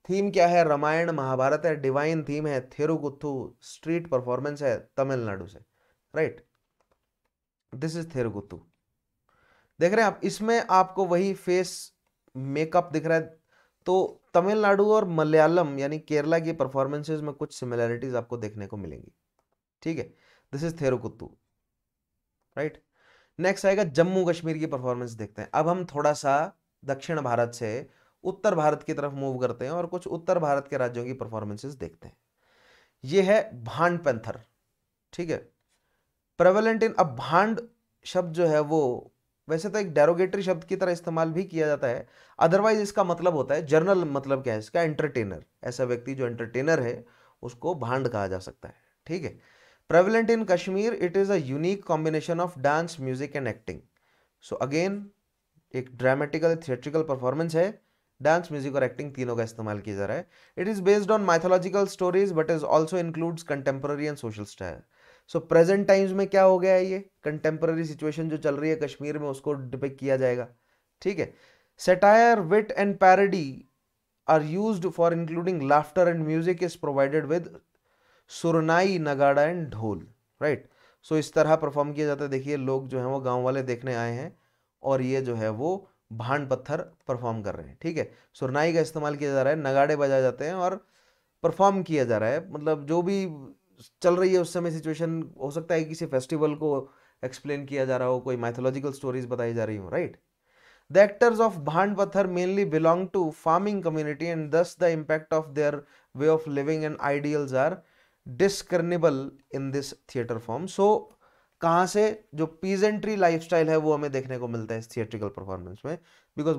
थीम क्या है रामायण महाभारत है डिवाइन थीम है थेरुकुत्थु स्ट्रीट परफॉर्मेंस है तमिलनाडु से राइट दिस इज थेरुकुत्थु देख रहे हैं आप इसमें आपको वही फेस मेकअप दिख रहा है तो तमिलनाडु और मलयालम यानी केरला की परफॉर्मेंसेज में कुछ सिमिलैरिटीज आपको देखने को मिलेंगी ठीक है this is Therukoothu right next आएगा जम्मू कश्मीर की परफॉर्मेंस देखते हैं अब हम थोड़ा सा दक्षिण भारत से उत्तर भारत की तरफ मूव करते हैं और कुछ उत्तर भारत के राज्यों की परफॉर्मेंसेस देखते हैं ये है भांड पैंथर ठीक है प्रेवलेंट इन अब भांड शब्द जो है वो वैसे तो एक डेरोगेटरी शब्द की तरह इस्तेमाल भी किया जाता है अदरवाइज इसका मतलब होता है जर्नल मतलब क्या है इसका एंटरटेनर ऐसा व्यक्ति जो एंटरटेनर है उसको भांड कहा जा सकता है ठीक है Prevalent in Kashmir, it is a unique combination of dance, music and acting. So again, एक ड्रामेटिकल थिएट्रिकल परफॉर्मेंस है डांस म्यूजिक और एक्टिंग तीनों का इस्तेमाल किया जा रहा है it is based on mythological stories but is also includes contemporary and social style so present times में क्या हो गया है ये कंटेम्प्रेरी सिचुएशन जो चल रही है कश्मीर में उसको डिपेक्ट किया जाएगा ठीक है satire wit and parody are use for including laughter and music is provided with Surnai nagada and ढोल राइट सो इस तरह परफॉर्म किया जाता है देखिए लोग जो हैं वो गांव वाले देखने आए हैं और ये जो है वो भांड पत्थर परफॉर्म कर रहे हैं ठीक है सुरनाई का इस्तेमाल किया जा रहा है नगाड़े बजाए जाते हैं और परफॉर्म किया जा रहा है मतलब जो भी चल रही है उस समय सिचुएशन हो सकता है किसी फेस्टिवल को एक्सप्लेन किया जा रहा हो कोई माइथोलॉजिकल स्टोरीज बताई जा रही हो right the actors of Bhand Pather mainly belong to farming community and thus the impact of their way of living and ideals are discernible in this theatre form so कहाँ से जो पीजेंट्री स्टाइल है वो हमें देखने को मिलता है इस थिएट्रिकल परफॉर्मेंस में because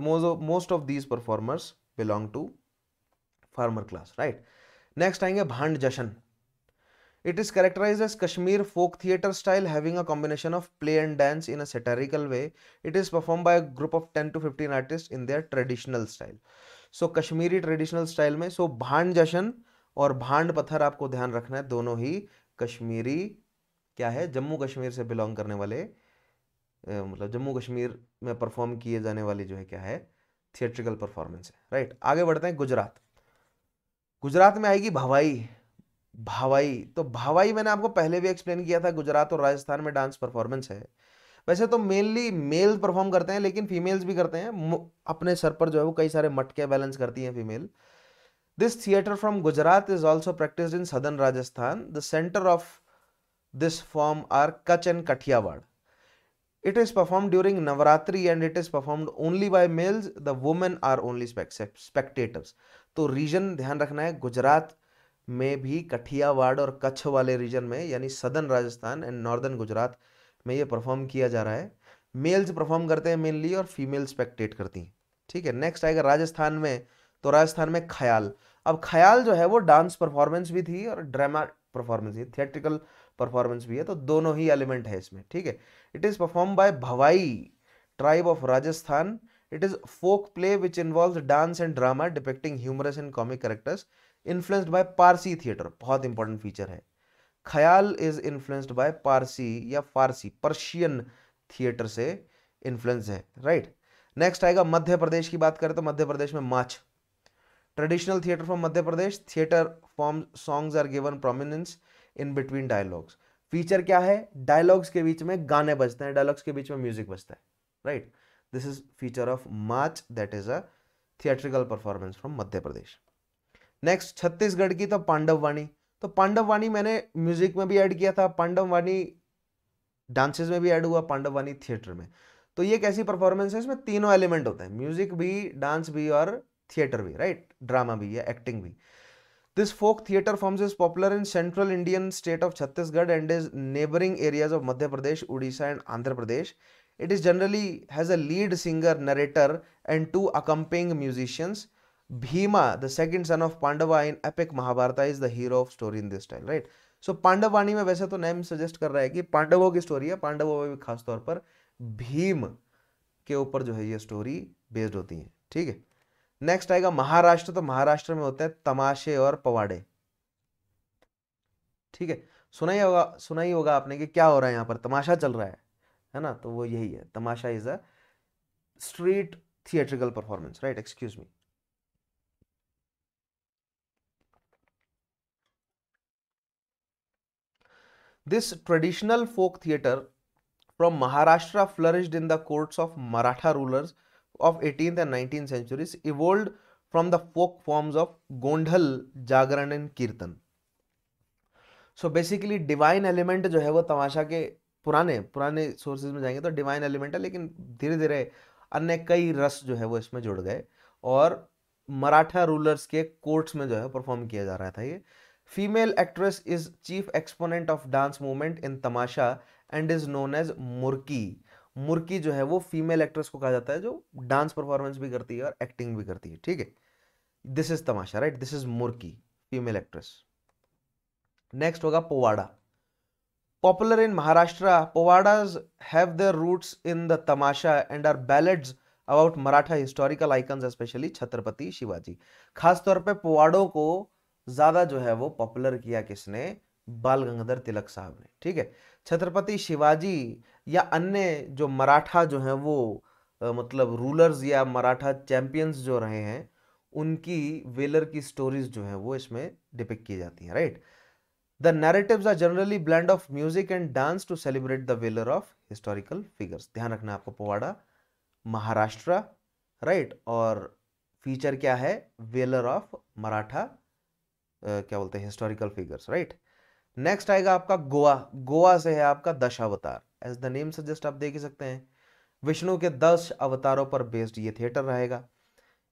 most of these performers belong to farmer class right next आएंगे Bhand Jashan it is characterise as Kashmir folk theatre style having a combination of play and dance in a satirical way it is perform by group of ten to fifteen artist in their traditional style so Kashmiri traditional style में सो भांड जशन और भांड पत्थर आपको ध्यान रखना है दोनों ही कश्मीरी क्या है जम्मू कश्मीर से बिलोंग करने वाले मतलब जम्मू कश्मीर में परफॉर्म किए जाने वाले जो है क्या है थिएट्रिकल परफॉर्मेंस है राइट आगे बढ़ते हैं गुजरात गुजरात में आएगी भवाई भावाई तो भावाई मैंने आपको पहले भी एक्सप्लेन किया था गुजरात और राजस्थान में डांस परफॉर्मेंस है वैसे तो मेनली मेल परफॉर्म करते हैं लेकिन फीमेल्स भी करते हैं अपने सर पर जो है वो कई सारे मटके बैलेंस करती हैं female This theatre from Gujarat is also practiced in southern Rajasthan. The center of this form are Kutch and Kathiawad. It is performed during Navaratri and it is performed only by males. The women are only spectators. तो रीजन ध्यान रखना है गुजरात में भी कठियावाड़ और कच्छ वाले रीजन में यानी southern Rajasthan and northern Gujarat में ये परफॉर्म किया जा रहा है मेल्स परफॉर्म करते हैं मेनली और फीमेल स्पेक्टेट करती हैं ठीक है नेक्स्ट आएगा राजस्थान में तो राजस्थान में ख्याल अब ख्याल जो है वो डांस परफॉर्मेंस भी थी और ड्रामा परफॉर्मेंस भी थिएट्रिकल परफॉर्मेंस भी है तो दोनों ही एलिमेंट है इसमें ठीक है it is perform by Bhavai tribe of Rajasthan it is folk play which involve dance and drama depicting humorous and comic characters influenced by Parsi theatre बहुत इंपॉर्टेंट फीचर है ख्याल इज इन्फ्लुएंस्ड बाय पारसी या फारसी पर्शियन थिएटर से इन्फ्लुएंस है राइट right? नेक्स्ट आएगा मध्य प्रदेश की बात करें तो मध्य प्रदेश में Maach traditional theatre from Madhya Pradesh theatre form songs are given prominence in between dialogues feature क्या है डायलॉग्स के बीच में गाने बजते हैं डायलॉग्स के बीच में म्यूजिक बजता है right this is feature of Maach that is a theatrical performance from Madhya Pradesh next Chhattisgarh की तो पांडव वाणी तो पांडव वाणी मैंने म्यूजिक में भी ऐड किया था पांडव वाणी डांसेस में भी ऐड हुआ पांडव वाणी थिएटर में तो ये कैसी परफॉर्मेंस है इसमें तीनों एलिमेंट होते हैं म्यूजिक भी डांस भी और थिएटर भी राइट ड्रामा भी या एक्टिंग भी this folk theatre forms is popular in central Indian state of Chhattisgarh and is neighbouring areas of Madhya Pradesh Orissa and Andhra Pradesh it is generally has a lead singer narrator and two accompanying musicians Bhima the second son of Pandava in epic Mahabharata is the hero of story in this style right so Pandavani में वैसे तो नेम सजेस्ट कर रहा है कि पांडवों की स्टोरी है पांडवों में भी खासतौर पर भीम के ऊपर जो है ये स्टोरी बेस्ड होती है ठीक है नेक्स्ट आएगा महाराष्ट्र तो महाराष्ट्र में होते हैं तमाशे और पवाड़े ठीक है सुना ही होगा सुना ही होगा आपने कि क्या हो रहा है यहाँ पर तमाशा चल रहा है है ना तो वो यही है Tamasha is a street theatrical performance right excuse me this traditional folk theatre from Maharashtra flourished in the courts of Maratha rulers of 18th and 19th centuries evolved from the folk forms of Gondhal, Jagran and Kirtan. So basically divine element जो है वो तमाशा के पुराने पुराने सोर्सेज में जाएंगे तो डिवाइन एलिमेंट है लेकिन धीरे धीरे अन्य कई रस जो है वो इसमें जुड़ गए और मराठा रूलर्स के कोर्ट्स में जो है परफॉर्म किया जा रहा था ये female actress is chief exponent of dance movement in Tamasha and is known as Murki Murki जो है वो फीमेल एक्ट्रेस को कहा जाता है जो डांस परफॉर्मेंस भी करती है और एक्टिंग भी करती है ठीक है this is Tamasha right this is Murki female actress next होगा Powada popular in Maharashtra Powadas have the roots in the Tamasha and are ballads about Maratha historical icon specially Chhatrapati Shivaji खासतौर पर पोवाड़ों को ज़्यादा जो है वो पॉपुलर किया किसने बाल गंगाधर तिलक साहब ने ठीक है छत्रपति शिवाजी या अन्य जो मराठा जो हैं वो आ, मतलब रूलर्स या मराठा चैम्पियंस जो रहे हैं उनकी वेलर की स्टोरीज जो हैं वो इसमें डिपिक्ट की जाती हैं right the narratives are generally blend of music and dance to celebrate the valour of historical figures ध्यान रखना आपको पोवाड़ा महाराष्ट्र राइट और फीचर क्या है वेलर ऑफ मराठा क्या बोलते हैं हिस्टोरिकल फिगर्स राइट नेक्स्ट आएगा आपका गोवा गोवा से है आपका Dashavatar as the name suggest आप देख ही सकते हैं विष्णु के दस अवतारों पर बेस्ड ये थिएटर रहेगा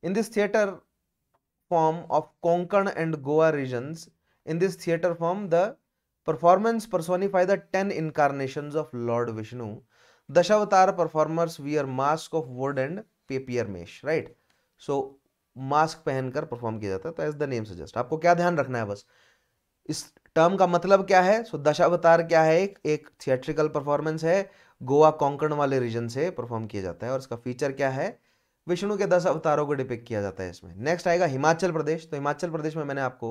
in this theatre form of Konkan and Goa region in this theatre form the performance personifies the 10 of of Lord Vishnu. Dashavatar performers wear mask of wood and papier mache right so mask पहनकर परफॉर्म किया जाता है तो एज द नेम सजेस्ट आपको क्या ध्यान रखना है बस इस टर्म का मतलब क्या है सो दशावतार क्या है एक एक थिएट्रिकल परफॉर्मेंस है गोवा कोंकण वाले रीजन से परफॉर्म किया जाता है और इसका फीचर क्या है विष्णु के दस अवतारों को डिपेक्ट किया जाता है इसमें नेक्स्ट आएगा हिमाचल प्रदेश तो हिमाचल प्रदेश में मैंने आपको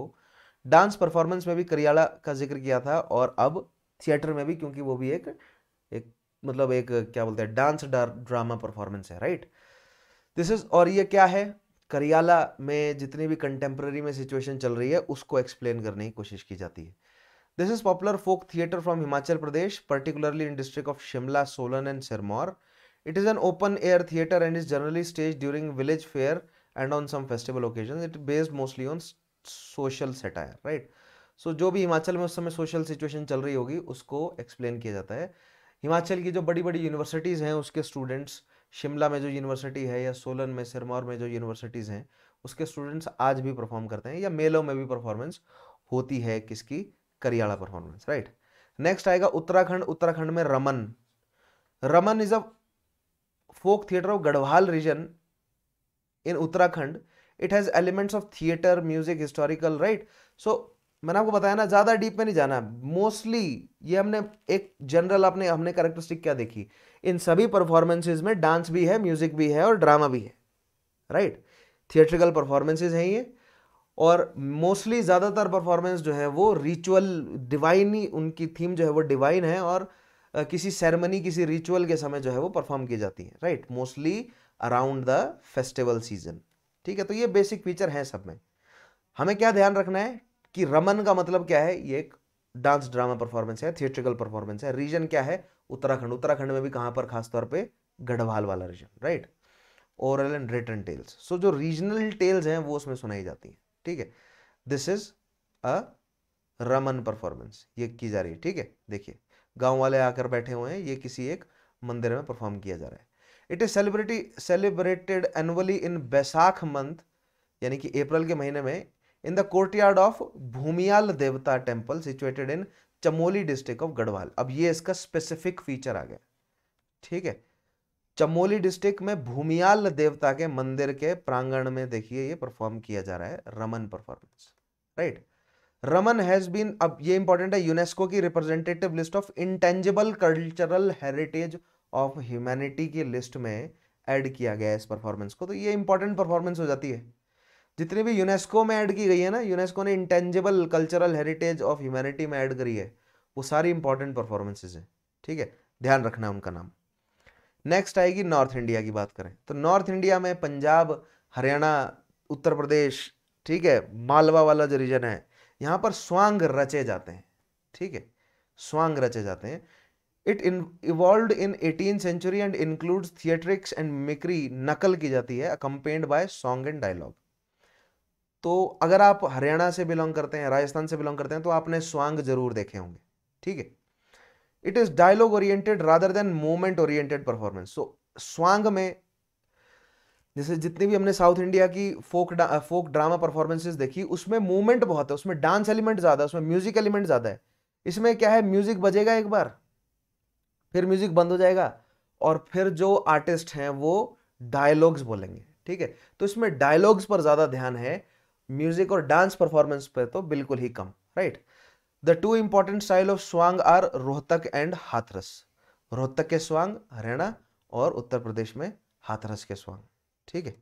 डांस परफॉर्मेंस में भी करियाला का जिक्र किया था और अब थिएटर में भी क्योंकि वो भी एक एक मतलब एक क्या बोलते हैं डांस ड्रामा परफॉर्मेंस है राइट दिस इज और ये क्या है करियाला में जितनी भी कंटेम्प्रेरी में सिचुएशन चल रही है उसको एक्सप्लेन करने की कोशिश की जाती है this is popular folk theatre from Himachal Pradesh particularly in district of Shimla Solan and Sirmaur it is an open air theatre and is generally stage during village fair and on some festival occasion it based mostly on social satire right so जो भी हिमाचल में उस समय सोशल सिचुएशन चल रही होगी उसको एक्सप्लेन किया जाता है हिमाचल की जो बड़ी बड़ी यूनिवर्सिटीज़ हैं उसके स्टूडेंट्स शिमला में जो यूनिवर्सिटी है या सोलन में सिरमौर में जो यूनिवर्सिटीज़ हैं उसके स्टूडेंट्स आज भी परफॉर्म करते हैं या मेलों में भी परफॉर्मेंस होती है किसकी करियाड़ा परफॉर्मेंस राइट नेक्स्ट आएगा उत्तराखंड उत्तराखंड में Ramman Ramman is a folk theatre of Garhwal region in Uttarakhand it has elements of theatre music historical right so मैंने आपको बताया ना ज़्यादा डीप में नहीं जाना मोस्टली ये हमने एक जनरल आपने हमने करेक्टरिस्टिक क्या देखी इन सभी परफॉर्मेंसेज में डांस भी है म्यूजिक भी है और ड्रामा भी है राइट थिएट्रिकल परफॉर्मेंसेज हैं ये और मोस्टली ज़्यादातर परफॉर्मेंस जो है वो रिचुअल डिवाइन ही उनकी थीम जो है वो डिवाइन है और किसी सेरेमनी किसी रिचुअल के समय जो है वो परफॉर्म की जाती है right mostly around the festival season ठीक है तो ये बेसिक फीचर हैं सब में हमें क्या ध्यान रखना है कि रमन का मतलब क्या है ये एक डांस ड्रामा परफॉर्मेंस है थिएट्रिकल परफॉर्मेंस है रीजन क्या है उत्तराखंड उत्तराखंड में भी कहां पर खासतौर पर गढ़वाल वाला region right oral and written tales so जो रीजनल टेल्स हैं वो उसमें सुनाई जाती हैं ठीक है this is a Ramman performance ये की जा रही है ठीक है देखिए गांव वाले आकर बैठे हुए हैं ये किसी एक मंदिर में परफॉर्म किया जा रहा है it is celebrity celebrated annually in Baisakh month यानी कि अप्रैल के महीने में in the courtyard of Bhumiyal Devata temple situated in Chamoli district of Garhwal अब ये इसका स्पेसिफिक फीचर आ गया ठीक है चमोली डिस्ट्रिक्ट में भूमियाल देवता के मंदिर के प्रांगण में देखिए ये परफॉर्म किया जा रहा है Ramman performance right Ramman has been अब ये इंपॉर्टेंट है यूनेस्को की representative list of intangible cultural heritage of humanity की लिस्ट में ऐड किया गया है इस परफॉर्मेंस को तो ये इंपॉर्टेंट परफॉर्मेंस हो जाती है जितनी भी यूनेस्को में ऐड की गई है ना यूनेस्को ने intangible cultural heritage of humanity में ऐड करी है वो सारी इंपॉर्टेंट परफॉर्मेंसेज हैं ठीक है ध्यान रखना उनका नाम नेक्स्ट आएगी नॉर्थ इंडिया की बात करें तो नॉर्थ इंडिया में पंजाब हरियाणा उत्तर प्रदेश ठीक है मालवा वाला जो रीजन है यहाँ पर स्वांग रचे जाते हैं ठीक है स्वांग रचे जाते हैं it in evolve in eighteen century and includes theatrics and mimicry नकल की जाती है accompanied by song and dialogue तो अगर आप हरियाणा से बिलोंग करते हैं राजस्थान से बिलोंग करते हैं तो आपने स्वांग जरूर देखे होंगे ठीक है it is dialogue oriented rather than movement oriented performance so Swang में जैसे जितनी भी हमने साउथ इंडिया की फोक डा, फोक ड्रामा परफॉर्मेंसेस देखी उसमें मूवमेंट बहुत है उसमें डांस एलिमेंट ज़्यादा है उसमें म्यूजिक एलिमेंट ज़्यादा है इसमें क्या है म्यूजिक बजेगा एक बार फिर म्यूजिक बंद हो जाएगा और फिर जो आर्टिस्ट हैं वो डायलॉग्स बोलेंगे ठीक है तो इसमें डायलॉग्स पर ज़्यादा ध्यान है म्यूजिक और डांस परफॉर्मेंस पे तो बिल्कुल ही कम right the two important style of Swang are Rohtak and Hathras Rohtak के स्वांग हरियाणा और उत्तर प्रदेश में हाथरस के स्वांग ठीक है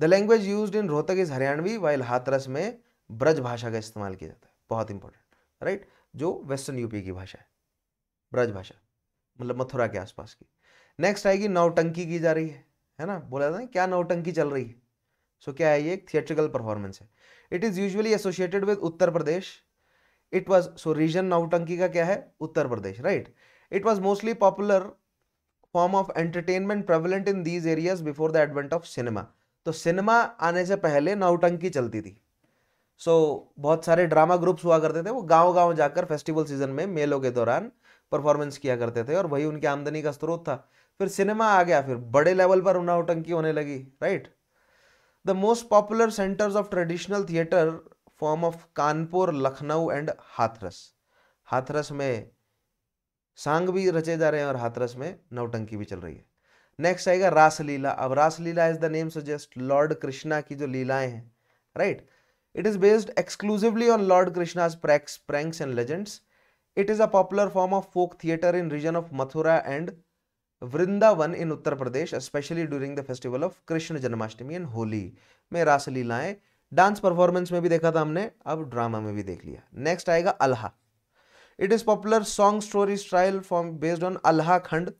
the language use in Rohtak is Haryanvi while Hathras में ब्रज भाषा का इस्तेमाल किया जाता है बहुत इंपॉर्टेंट राइट जो वेस्टर्न यूपी की भाषा है ब्रज भाषा मतलब मथुरा के आसपास की नेक्स्ट आएगी नौटंकी की जा रही है है ना बोला था क्या नौटंकी चल रही है सो क्या है ये एक थिएट्रिकल परफॉर्मेंस है it is usually associated with Uttar Pradesh it was so region Nautanki का क्या है Uttar Pradesh right it was mostly popular form of entertainment prevalent in these areas before the advent of cinema तो सिनेमा आने से पहले नौटंकी चलती थी सो so, बहुत सारे ड्रामा ग्रुप्स हुआ करते थे वो गांव गांव जाकर फेस्टिवल सीजन में मेलों के दौरान परफॉर्मेंस किया करते थे और वही उनकी आमदनी का स्रोत था फिर सिनेमा आ गया फिर बड़े लेवल पर नौटंकी होने लगी right the most popular centers of traditional theatre form of Kanpur Lucknow and Hathras Hathras में सांग भी रचे जा रहे हैं और हाथरस में नवटंकी भी चल रही है नेक्स्ट आएगा रासलीला अब Raslila is the name suggest lord Krishna की जो लीलाएं हैं right it is based exclusively on lord Krishna's pranks pranks and legends it is a popular form of folk theatre in region of Mathura and Vrindavan in Uttar Pradesh specially during the festival of Krishna Janmashtami and Holi में रासलीलाएं डांस परफॉर्मेंस में भी देखा था हमने अब ड्रामा में भी देख लिया नेक्स्ट आएगा Alha it is popular song story style form based on Alha Khand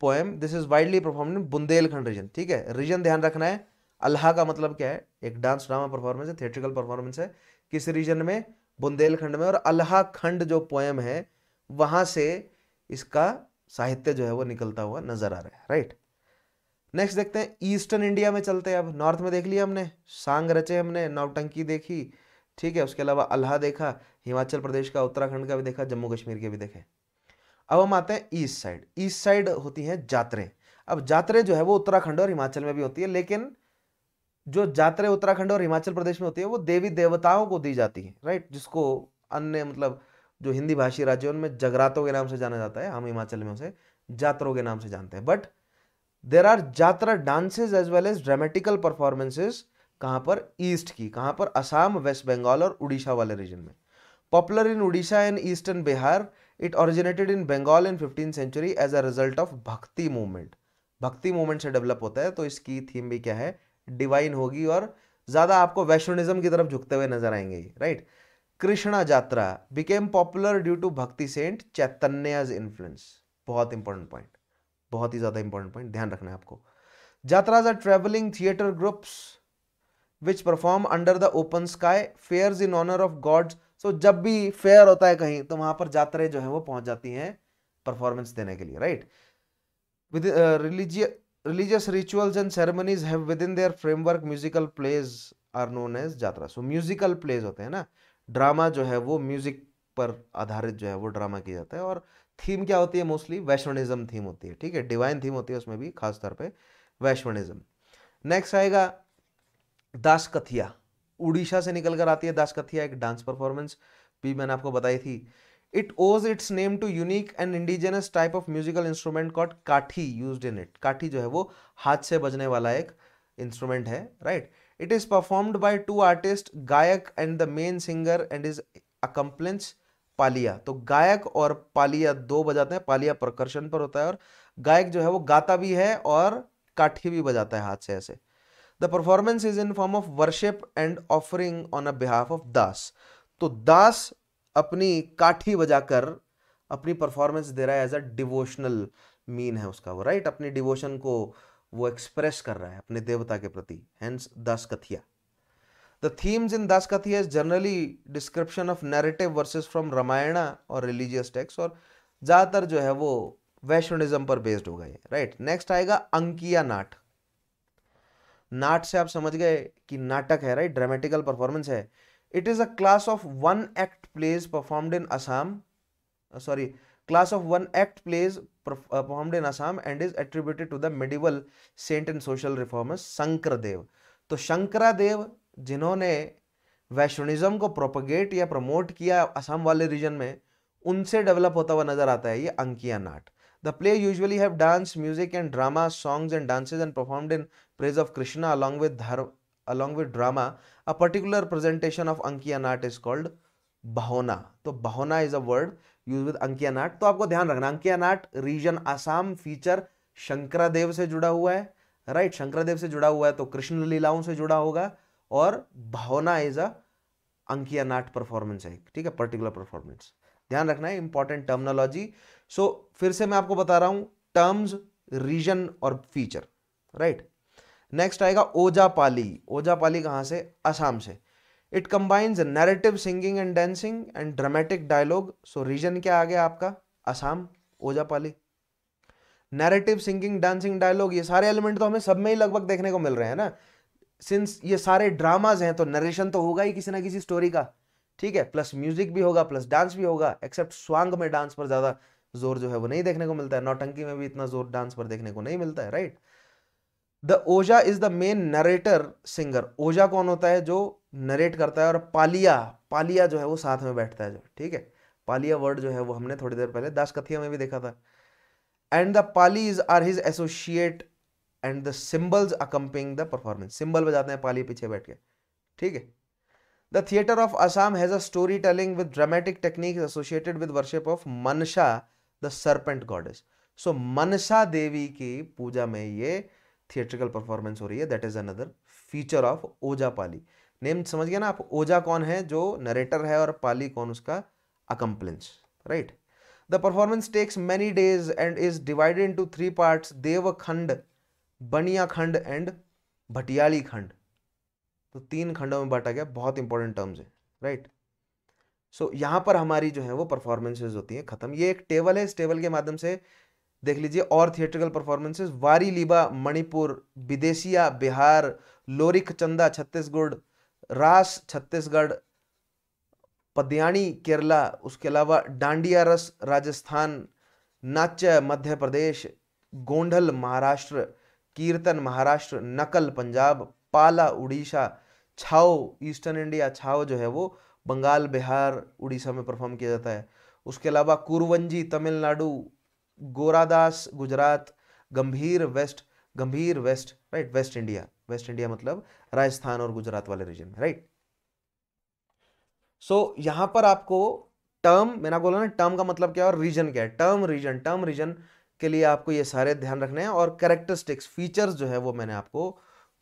poem this is widely perform in Bundelkhand region ठीक है रीजन ध्यान रखना है अल्हा का मतलब क्या है एक डांस ड्रामा परफॉर्मेंस है थिएट्रिकल परफॉर्मेंस है किस रीजन में बुंदेलखंड में और अल्हा खंड जो पोएम है वहां से इसका साहित्य जो है वो निकलता हुआ नजर आ रहा है राइट नेक्स्ट देखते हैं ईस्टर्न इंडिया में चलते हैं अब नॉर्थ में देख लिया हमने सांग रचे हमने नौटंकी देखी ठीक है उसके अलावा अल्हा देखा हिमाचल प्रदेश का उत्तराखंड का भी देखा जम्मू कश्मीर के भी देखे अब हम आते हैं ईस्ट साइड ईस्ट साइड होती हैं जात्रें अब जात्रें जो है वो उत्तराखंड और हिमाचल में भी होती है लेकिन जो जात्रें उत्तराखंड और हिमाचल प्रदेश में होती है वो देवी देवताओं को दी जाती है राइट जिसको अन्य मतलब जो हिंदी भाषी राज्य है उनमें जगरातों के नाम से जाना जाता है हम हिमाचल में उसे जातरों के नाम से जानते हैं but there are Jatra dances as well as dramatical performances कहाँ पर ईस्ट की कहाँ पर असम वेस्ट बंगाल और उड़ीसा वाले रीजन में popular in Orissa and eastern Bihar it originated in Bengal in fifteen century as a result of Bhakti movement Bhakti movement से डेवलप होता है तो इसकी थीम भी क्या है डिवाइन होगी और ज़्यादा आपको वैश्विज्म की तरफ झुकते हुए नजर आएंगे right right? Krishna Jatra became popular due to Bhakti saint Chaitanya's influence बहुत इंपॉर्टेंट पॉइंट बहुत ही ज़्यादा इंपॉर्टेंट पॉइंट ध्यान रखना है आपको Jatras are travelling theatre groups which perform under the open sky fair in honour of gods. So जब भी फेयर होता है कहीं तो वहां पर जात्रे जो है वो पहुंच जाती हैं परफॉर्मेंस देने के लिए right with religious rituals and ceremonies have within their framework musical plays are known as Jatra so musical plays होते हैं ना ड्रामा जो है वो म्यूज़िक पर आधारित जो है वो ड्रामा किया जाता है और थीम क्या होती है मोस्टली वैश्वनिज्म थीम होती है ठीक है डिवाइन थीम होती है उसमें भी खास तौर पे वैश्वनिज्म नेक्स्ट आएगा दास कथिया उड़ीसा से निकल कर आती है दास कथिया एक डांस परफॉर्मेंस भी मैंने आपको बताई थी it owes its name to unique and indigenous type of musical instrument कॉट Kathi use in it Kathi जो है वो हाथ से बजने वाला एक इंस्ट्रूमेंट है right right? It is performed by two artist गायक and the main singer and is accompanist Palia तो गायक और पालिया दो बजाते हैं पालिया प्रकर्षण पर होता है और गायक जो है वो गाता भी है और काठी भी बजाता है हाथ से ऐसे the performance is in form of worship and offering on a behalf of Das तो दास अपनी काठी बजाकर अपनी परफॉर्मेंस दे रहा है एज अ डिवोशनल मीन है उसका वो राइट अपनी डिवोशन को वो एक्सप्रेस कर रहा है अपने देवता के प्रति hence Das Kathia the themes in Das Kathia is generally description of narrative verses from Ramayana और रिलीजियस टेक्स और ज़्यादातर जो है वो वैष्णविज्म पर बेस्ड हो गए राइट नेक्स्ट आएगा अंकिया नाट नाट से आप समझ गए कि नाटक है राइट ड्रामेटिकल परफॉर्मेंस है it is a class of one act plays performed in Assam sorry uh, class of one act plays performed in Assam and is attributed to the medieval saint and social reformer Dev तो शंकरा देव जिन्होंने वैश्वनिज्म को प्रोपोगेट या प्रमोट किया आसाम वाले रीजन में उनसे डेवलप होता हुआ नजर आता है ये Ankiya Naat the play usually have dance music and drama songs and dances and performed in praise of Krishna along with dharma along with drama a particular presentation of Ankiya Naat is called Bhaona तो Bhaona is a word use with Ankiya Naat तो आपको ध्यान रखना अंकिया नाट रीजन आसाम फीचर शंकरादेव से जुड़ा हुआ है राइट शंकरादेव से जुड़ा हुआ है तो कृष्ण लीलाओं से जुड़ा होगा और Bhaona is a Ankiya Naat performance है ठीक है पर्टिकुलर परफॉर्मेंस ध्यान रखना है इंपॉर्टेंट टर्मनोलॉजी सो फिर से मैं आपको बता रहा हूं टर्म्स रीजन और फीचर राइट नेक्स्ट आएगा ओजापाली ओजापाली कहां से असम से it combines narrative singing and dancing and dramatic dialogue so region क्या आ गया आपका Assam Ojapali narrative singing dancing dialogue ये सारे एलिमेंट तो हमें सब में ही लगभग देखने को मिल रहे हैं ना सिंस ये सारे ड्रामाज हैं तो नरेशन तो होगा ही किसी ना किसी स्टोरी का ठीक है प्लस म्यूजिक भी होगा प्लस डांस भी होगा एक्सेप्ट स्वांग में डांस पर ज़्यादा जोर जो है वो नहीं देखने को मिलता है नौटंकी में भी इतना जोर डांस पर देखने को नहीं मिलता है right the Oja is the main narrator singer Oja कौन होता है जो नरेट करता है और पालिया पालिया जो है वो साथ में बैठता है जो ठीक है पालिया वर्ड जो है वो हमने थोड़ी देर पहले दास कथिया में भी देखा था and the Palis are his associate and the cymbals accompanying the performance cymbal बजाते हैं पाली पीछे बैठ के ठीक है the theatre of Assam has a story telling with dramatic technique associated with worship of Manasa the serpent goddess so Manasa Devi की पूजा में ये थिएट्रिकल परफॉर्मेंस हो रही है that is another feature of Oja Pali name समझ गया ना आप ओजा कौन है जो नरेटर है और पाली कौन उसका accompaniment right the performance takes many days and is divided into three parts Bania Khanda and Bhatiali खंड तो तीन खंडों में बांटा गया बहुत इंपॉर्टेंट टर्म्स है राइट सो so, यहाँ पर हमारी जो है वो परफॉर्मेंसेज होती हैं ख़त्म ये एक टेबल है इस टेबल के माध्यम से देख लीजिए और थिएट्रिकल परफॉर्मेंसेज वारी लीबा मणिपुर विदेशिया बिहार लोरिक चंदा छत्तीसगढ़ रास छत्तीसगढ़ पद्याणी केरला उसके अलावा डांडिया रस राजस्थान नाच मध्य प्रदेश गोंडल महाराष्ट्र कीर्तन महाराष्ट्र नकल पंजाब पाला उड़ीसा छाओ ईस्टर्न इंडिया छाओ जो है वो बंगाल बिहार उड़ीसा में परफॉर्म किया जाता है उसके अलावा कुरवंजी तमिलनाडु गोरादास गुजरात गंभीर वेस्ट गंभीर west right west India west India मतलब राजस्थान और गुजरात वाले रीजन में राइट सो यहां पर आपको टर्म मैंने बोला ना टर्म का मतलब क्या है और रीजन क्या है टर्म रीजन टर्म रीजन के लिए आपको ये सारे ध्यान रखने हैं और कैरेक्टरिस्टिक्स फीचर्स जो है वो मैंने आपको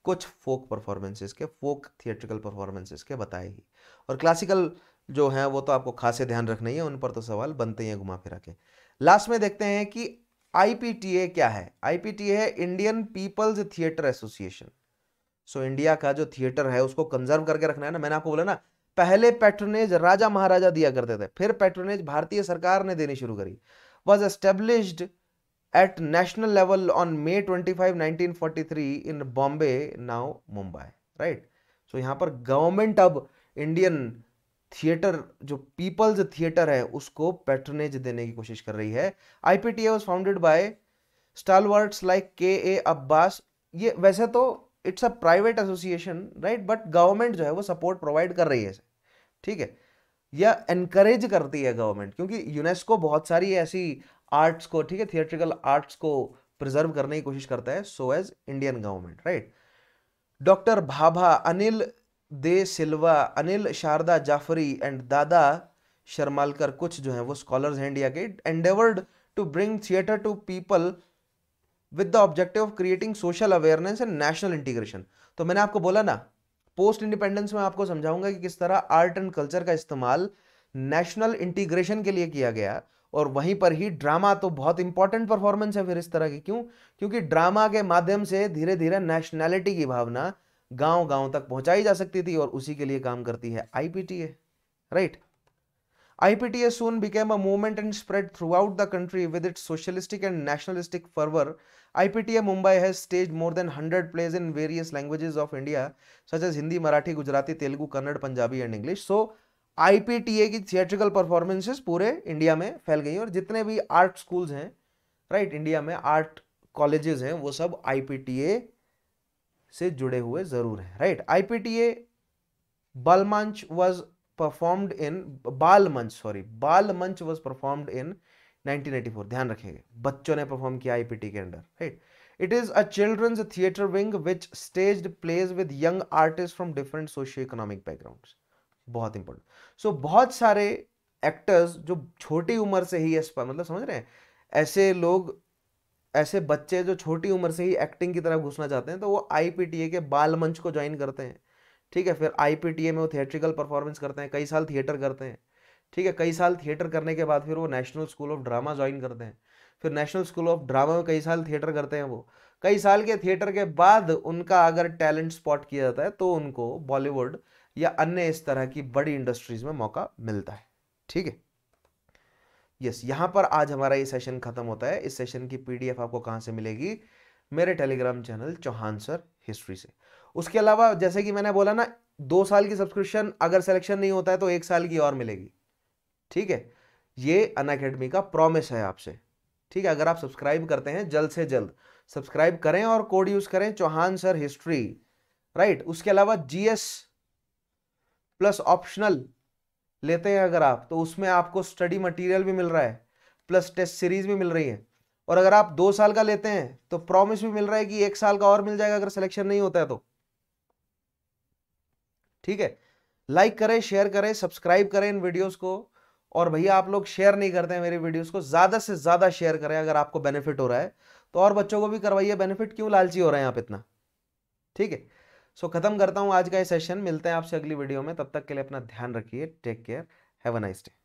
कुछ फोक परफॉर्मेंसेस के फोक थिएट्रिकल परफॉर्मेंसेस के बताए ही और क्लासिकल जो है वो तो आपको खासे ध्यान रखना ही है उन पर तो सवाल बनते ही हैं घुमा फिरा के लास्ट में देखते हैं कि आई क्या है आई है Indian People's Theatre Association so India का जो थिएटर है उसको कंजर्व करके रखना है ना मैंने आपको बोला ना पहले पैट्रोनेज राजा महाराजा दिया करते थे फिर पैट्रोनेज भारतीय सरकार ने देनी शुरू करी was established at national level on May twenty five nineteen forty three in Bombay now Mumbai right so यहाँ पर गवर्नमेंट अब इंडियन थिएटर जो पीपल्स थिएटर है उसको पैट्रोनेज देने की कोशिश कर रही है IPTA was founded by stalwarts like K A Abbas ये वैसे तो it's a private association right but government जो है वो सपोर्ट प्रोवाइड कर रही है इसे ठीक है या इनक्रेज करती है गवर्नमेंट क्योंकि यूनेस्को बहुत सारी ऐसी आर्ट्स को ठीक है थिएट्रिकल आर्ट्स को प्रिजर्व करने की कोशिश करता है so as Indian government right doctor Bhabha Anil de Silva Anil Sharda Jafri and Dada Sharmalkar कुछ जो है वो स्कॉलर्स हैं इंडिया के endeavoured to bring theatre to people with the objective of creating social awareness and national integration तो मैंने आपको बोला ना पोस्ट इंडिपेंडेंस में आपको समझाऊंगा कि किस तरह आर्ट एंड कल्चर का इस्तेमाल नेशनल इंटीग्रेशन के लिए किया गया और वहीं पर ही ड्रामा तो बहुत इंपॉर्टेंट परफॉर्मेंस है फिर इस तरह की क्यों क्योंकि ड्रामा के माध्यम से धीरे धीरे नेशनैलिटी की भावना गांव गांव तक पहुंचाई जा सकती थी और उसी के लिए काम करती है IPTA right IPTS soon became a movement and spread throughout the country with its socialistic and nationalistic fervor. IPTA Mumbai has staged more than 100 plays in various languages of India, such as Hindi, Marathi, Gujarati, Telugu, Kannada, Punjabi, and English. So, IPTA की थिएट्रिकल परफॉर्मेंसेस पूरे इंडिया में फैल गई और जितने भी आर्ट स्कूल्स हैं राइट इंडिया में आर्ट कॉलेजेस हैं वो सब IPTA से जुड़े हुए ज़रूर हैं right IPTA Balmanch was performed in Bal Manch sorry बाल मंच वॉज परफॉर्म्ड इन 1984 ध्यान रखेंगे बच्चों ने परफॉर्म किया आईपीटी के under right it is a children's theatre wing which stage plays with young artist from different socio economic background बहुत इंपॉर्टेंट सो so, बहुत सारे एक्टर्स जो छोटी उम्र से ही एस्पायर मतलब समझ रहे हैं ऐसे लोग ऐसे बच्चे जो छोटी उम्र से ही एक्टिंग की तरफ घुसना चाहते हैं तो वो आईपीटीए के बाल मंच को ज्वाइन करते हैं ठीक है फिर आई में वो थिएट्रिकल परफॉर्मेंस करते हैं कई साल थिएटर करते हैं ठीक है कई साल थिएटर करने के बाद फिर वो National School of Drama join करते हैं फिर नेशनल स्कूल ऑफ ड्रामा में कई साल थिएटर करते हैं वो कई साल के थिएटर के बाद उनका अगर टैलेंट स्पॉट किया जाता है तो उनको बॉलीवुड या अन्य इस तरह की बड़ी इंडस्ट्रीज में मौका मिलता है ठीक है यस यहाँ पर आज हमारा ये सेशन खत्म होता है इस सेशन की पीडीएफ आपको कहाँ से मिलेगी मेरे Telegram channel Chauhan sir history से उसके अलावा जैसे कि मैंने बोला ना दो साल की सब्सक्रिप्शन अगर सिलेक्शन नहीं होता है तो एक साल की और मिलेगी ठीक है ये अन अकेडमी का प्रॉमिस है आपसे ठीक है अगर आप सब्सक्राइब करते हैं जल्द से जल्द सब्सक्राइब करें और कोड यूज करें चौहान सर हिस्ट्री राइट उसके अलावा जीएस प्लस ऑप्शनल लेते हैं अगर आप तो उसमें आपको स्टडी मटेरियल भी मिल रहा है प्लस टेस्ट सीरीज भी मिल रही है और अगर आप दो साल का लेते हैं तो प्रॉमिस भी मिल रहा है कि एक साल का और मिल जाएगा अगर सिलेक्शन नहीं होता है तो ठीक है लाइक करें शेयर करें सब्सक्राइब करें इन वीडियोस को और भैया आप लोग शेयर नहीं करते हैं मेरे वीडियोस को ज़्यादा से ज़्यादा शेयर करें अगर आपको बेनिफिट हो रहा है तो और बच्चों को भी करवाइए बेनिफिट क्यों लालची हो रहा है आप इतना ठीक है सो ख़त्म करता हूं आज का ये सेशन मिलते हैं आपसे अगली वीडियो में तब तक के लिए अपना ध्यान रखिए take care have a nice day